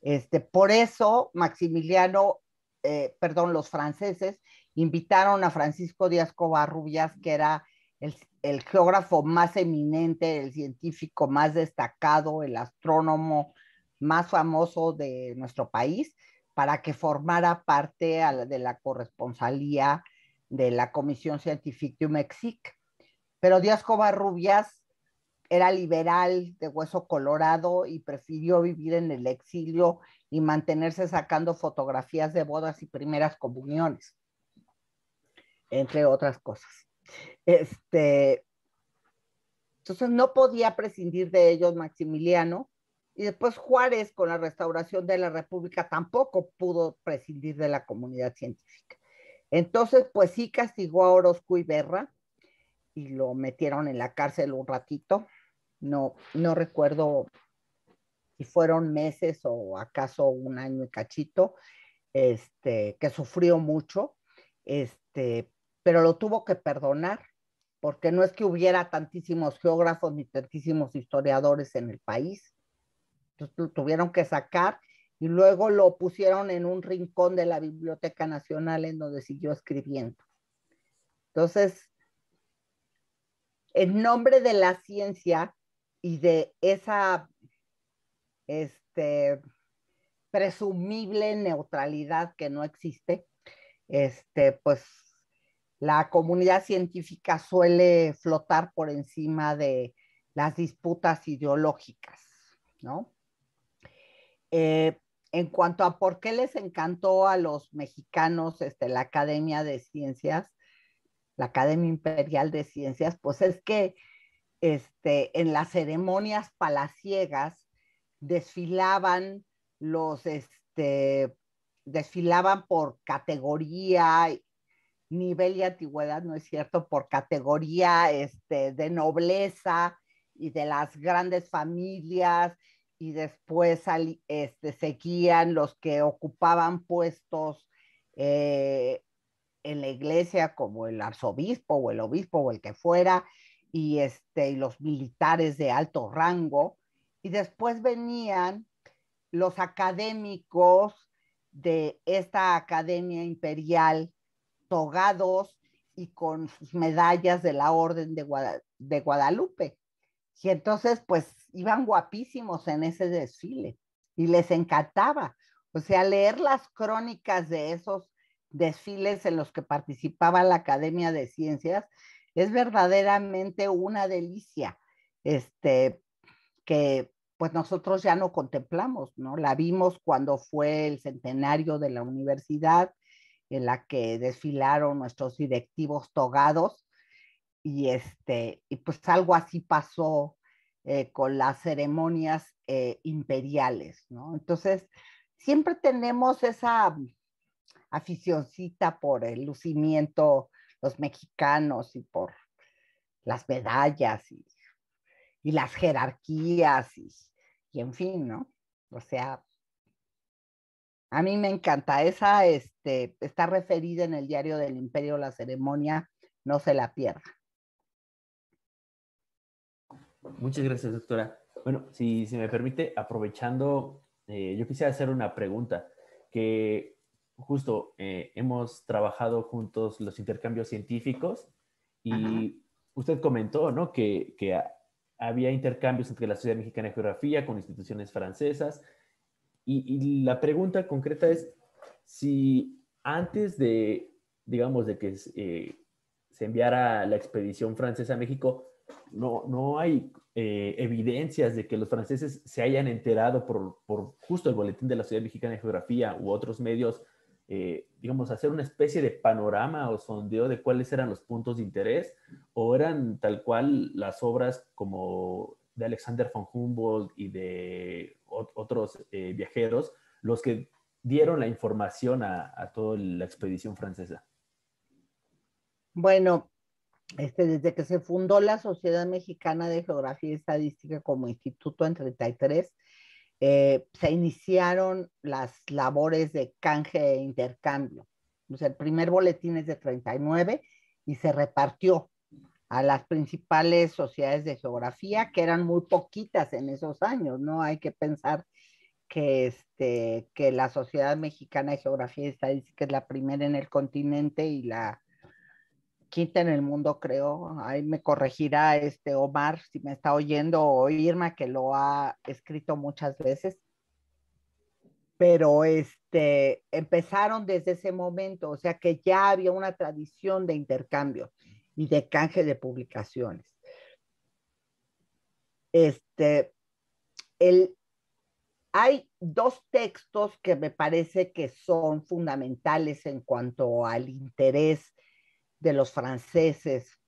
Este, por eso Maximiliano eh, perdón, los franceses invitaron a Francisco Díaz cobarrubias que era el, geógrafo más eminente, el científico más destacado, el astrónomo más famoso de nuestro país, para que formara parte de la corresponsalía de la Comisión Científica Mexique. Pero Díaz cobarrubias era liberal de hueso colorado y prefirió vivir en el exilio y mantenerse sacando fotografías de bodas y primeras comuniones, entre otras cosas. Este, entonces no podía prescindir de ellos Maximiliano y después Juárez con la restauración de la República tampoco pudo prescindir de la comunidad científica. Entonces, pues sí castigó a Orozco y Berra y lo metieron en la cárcel un ratito. No, no recuerdo y fueron meses o acaso un año y cachito, este, que sufrió mucho, este, pero lo tuvo que perdonar, porque no es que hubiera tantísimos geógrafos ni tantísimos historiadores en el país. Entonces lo tuvieron que sacar y luego lo pusieron en un rincón de la Biblioteca Nacional en donde siguió escribiendo. Entonces, en nombre de la ciencia y de esa este, presumible neutralidad que no existe, este, pues la comunidad científica suele flotar por encima de las disputas ideológicas, eh, en cuanto a por qué les encantó a los mexicanos este, la Academia de Ciencias, la Academia Imperial de Ciencias, pues es que este, en las ceremonias palaciegas desfilaban los, este, desfilaban por categoría, nivel y antigüedad, no es cierto, por categoría este, de nobleza y de las grandes familias, y después este, seguían los que ocupaban puestos eh, en la iglesia, como el arzobispo o el obispo o el que fuera, y este, los militares de alto rango, y después venían los académicos de esta academia imperial togados y con sus medallas de la Orden de, de Guadalupe. Y entonces, pues, iban guapísimos en ese desfile y les encantaba. O sea, leer las crónicas de esos desfiles en los que participaba la Academia de Ciencias es verdaderamente una delicia. Este, que pues nosotros ya no contemplamos, ¿no? La vimos cuando fue el centenario de la universidad, en la que desfilaron nuestros directivos togados, y este, y pues algo así pasó eh, con las ceremonias eh, imperiales, ¿no? Entonces, siempre tenemos esa aficioncita por el lucimiento, los mexicanos y por las medallas y y las jerarquías y, en fin, ¿no? O sea, a mí me encanta. Esa este, está referida en el diario del imperio, la ceremonia, no se la pierda. Muchas gracias, doctora. Bueno, si, si me permite, aprovechando, eh, yo quisiera hacer una pregunta que justo eh, hemos trabajado juntos los intercambios científicos y usted comentó, ¿no? Que, que había intercambios entre la Sociedad Mexicana de Geografía con instituciones francesas. Y, la pregunta concreta es si antes de, digamos, de que se eh, enviara la expedición francesa a México, no, hay eh, evidencias de que los franceses se hayan enterado por, por, justo el boletín de la Sociedad Mexicana de Geografía u otros medios eh, digamos, hacer una especie de panorama o sondeo de cuáles eran los puntos de interés o eran tal cual las obras como de Alexander von Humboldt y de otros eh, viajeros los que dieron la información a, toda la expedición francesa? Bueno, este, desde que se fundó la Sociedad Mexicana de Geografía y Estadística como instituto en 33, eh, se iniciaron las labores de canje e intercambio. el primer boletín es de 39 y se repartió a las principales sociedades de geografía, que eran muy poquitas en esos años, ¿no? Hay que pensar que, este, que la Sociedad Mexicana de Geografía y Estadística es la primera en el continente y la quinta en el mundo, creo. Ahí me corregirá este Omar si me está oyendo o Irma, que lo ha escrito muchas veces. Pero este, empezaron desde ese momento, o sea que ya había una tradición de intercambio y de canje de publicaciones. Este, el, hay dos textos que me parece que son fundamentales en cuanto al interés de los franceses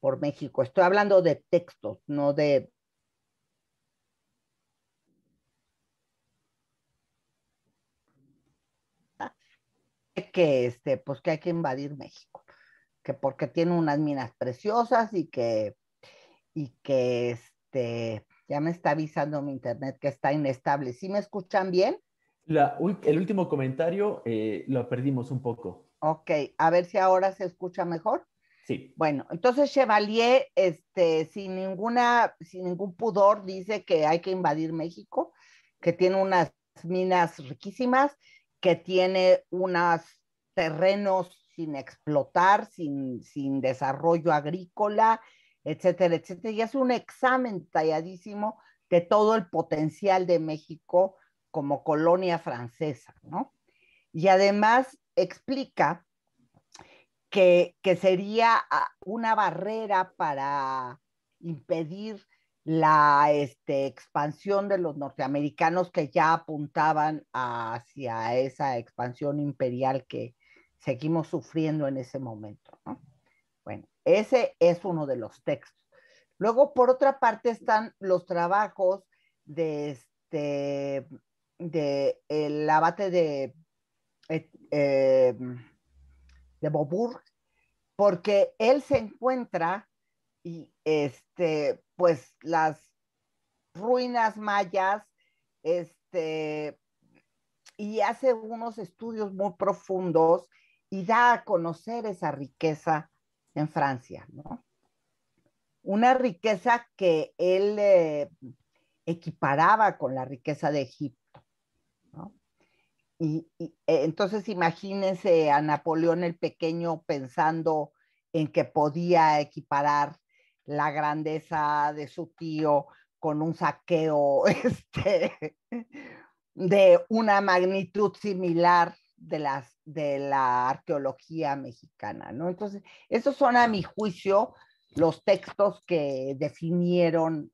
por México. Estoy hablando de textos, no de... que este pues que hay que invadir México que porque tiene unas minas preciosas y que y que este ya me está avisando mi internet que está inestable. ¿Sí me escuchan bien? el último comentario eh, lo perdimos un poco. Ok, a ver si ahora se escucha mejor. Sí. Bueno, entonces Chevalier, este, sin ninguna, sin ningún pudor, dice que hay que invadir México, que tiene unas minas riquísimas, que tiene unos terrenos sin explotar, sin, sin desarrollo agrícola, etcétera, etcétera. Y hace un examen talladísimo de todo el potencial de México como colonia francesa, ¿no? Y además explica que, sería ah, una barrera para impedir la este, expansión de los norteamericanos que ya apuntaban hacia esa expansión imperial que seguimos sufriendo en ese momento. Bueno, ese es uno de los textos. Luego, por otra parte, están los trabajos de, este, de el abate de eh, de Bobur porque él se encuentra y este, pues las ruinas mayas, este, y hace unos estudios muy profundos y da a conocer esa riqueza en Francia, ¿no? Una riqueza que él eh, equiparaba con la riqueza de Egipto y, eh, entonces imagínense a Napoleón el Pequeño pensando en que podía equiparar la grandeza de su tío con un saqueo [LAUGHS] este, de una magnitud similar de, las, de la arqueología mexicana, ¿no? Entonces, esos son a mi juicio los textos que definieron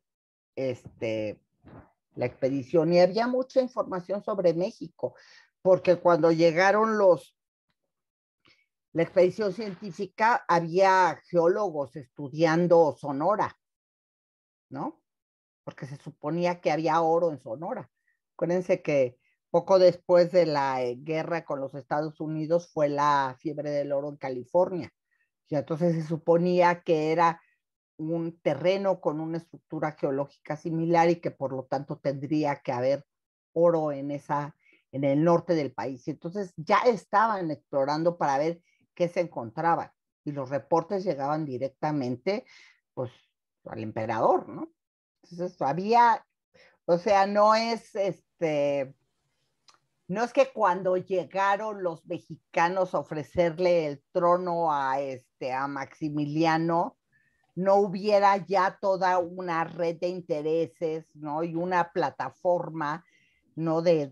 este, la expedición y había mucha información sobre México porque cuando llegaron los, la expedición científica, había geólogos estudiando Sonora, ¿no? Porque se suponía que había oro en Sonora. Acuérdense que poco después de la eh, guerra con los Estados Unidos fue la fiebre del oro en California. Y entonces se suponía que era un terreno con una estructura geológica similar y que por lo tanto tendría que haber oro en esa en el norte del país. Entonces ya estaban explorando para ver qué se encontraba y los reportes llegaban directamente pues al emperador, ¿no? Entonces había, o sea, no es este, no es que cuando llegaron los mexicanos a ofrecerle el trono a este, a Maximiliano, no hubiera ya toda una red de intereses, ¿no? Y una plataforma, ¿no? de,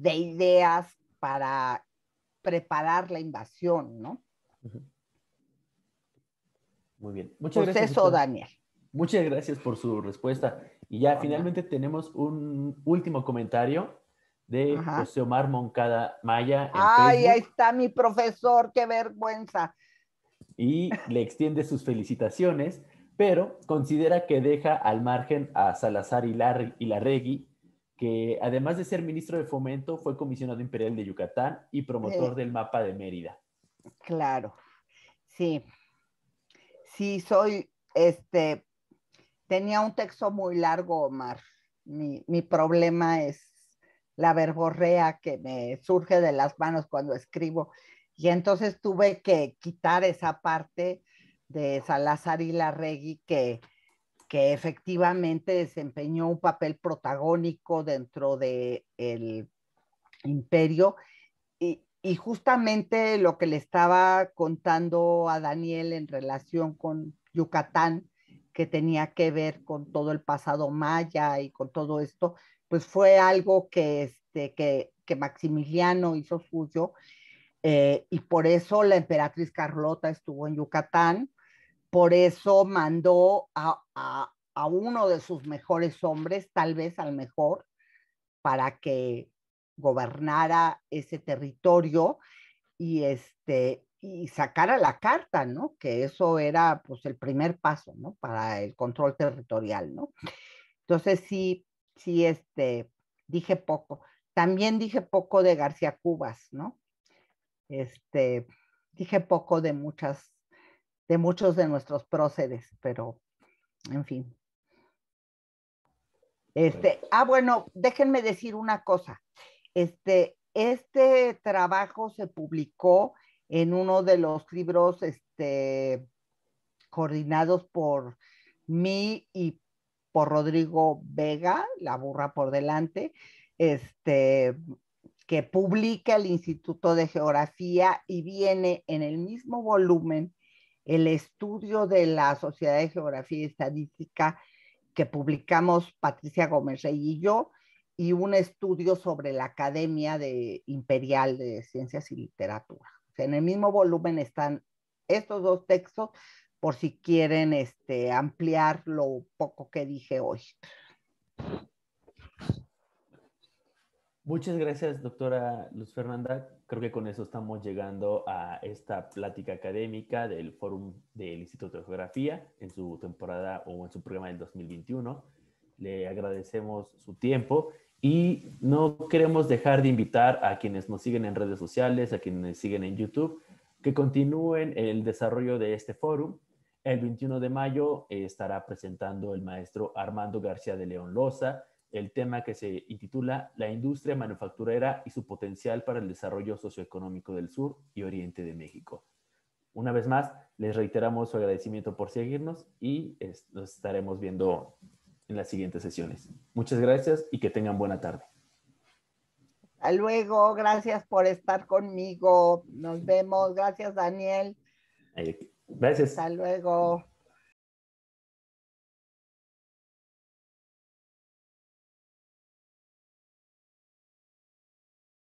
de ideas para preparar la invasión, ¿no? Muy bien. Muchas pues gracias. eso, Daniel. Muchas gracias por su respuesta. Y ya finalmente tenemos un último comentario de José Omar Moncada Maya. Ay, ahí está mi profesor, qué vergüenza. Y le extiende sus felicitaciones, pero considera que deja al margen a Salazar y Larregui que además de ser ministro de Fomento, fue comisionado imperial de Yucatán y promotor del mapa de Mérida. Claro, sí. Sí, soy, este, tenía un texto muy largo, Omar. Mi, mi problema es la verborrea que me surge de las manos cuando escribo. Y entonces tuve que quitar esa parte de Salazar y Larregui que que efectivamente desempeñó un papel protagónico dentro del imperio. Y, justamente lo que le estaba contando a Daniel en relación con Yucatán, que tenía que ver con todo el pasado maya y con todo esto, pues fue algo que, este, que, Maximiliano hizo suyo. Eh, y por eso la emperatriz Carlota estuvo en Yucatán, por eso mandó a, a, uno de sus mejores hombres, tal vez al mejor, para que gobernara ese territorio y este y sacara la carta, ¿no? Que eso era pues el primer paso, ¿no? Para el control territorial, ¿no? Entonces sí, sí, este, dije poco. También dije poco de García Cubas, ¿no? Este, dije poco de muchas de muchos de nuestros próceres, pero en fin. Este, ah, bueno, déjenme decir una cosa. Este, este trabajo se publicó en uno de los libros este, coordinados por mí y por Rodrigo Vega, La burra por delante, este, que publica el Instituto de Geografía y viene en el mismo volumen el estudio de la Sociedad de Geografía y Estadística que publicamos Patricia Gómez Rey y yo, y un estudio sobre la Academia de Imperial de Ciencias y Literatura. en el mismo volumen están estos dos textos por si quieren este, ampliar lo poco que dije hoy. Muchas gracias, doctora Luz Fernanda. Creo que con eso estamos llegando a esta plática académica del Fórum del Instituto de Geografía en su temporada o en su programa del 2021. Le agradecemos su tiempo y no queremos dejar de invitar a quienes nos siguen en redes sociales, a quienes siguen en YouTube, que continúen el desarrollo de este fórum. El 21 de mayo eh, estará presentando el maestro Armando García de León Loza el tema que se intitula La industria manufacturera y su potencial para el desarrollo socioeconómico del sur y oriente de México. Una vez más, les reiteramos su agradecimiento por seguirnos y nos estaremos viendo en las siguientes sesiones. Muchas gracias y que tengan buena tarde. Hasta luego, gracias por estar conmigo. Nos vemos. Gracias, Daniel. Gracias. Hasta luego.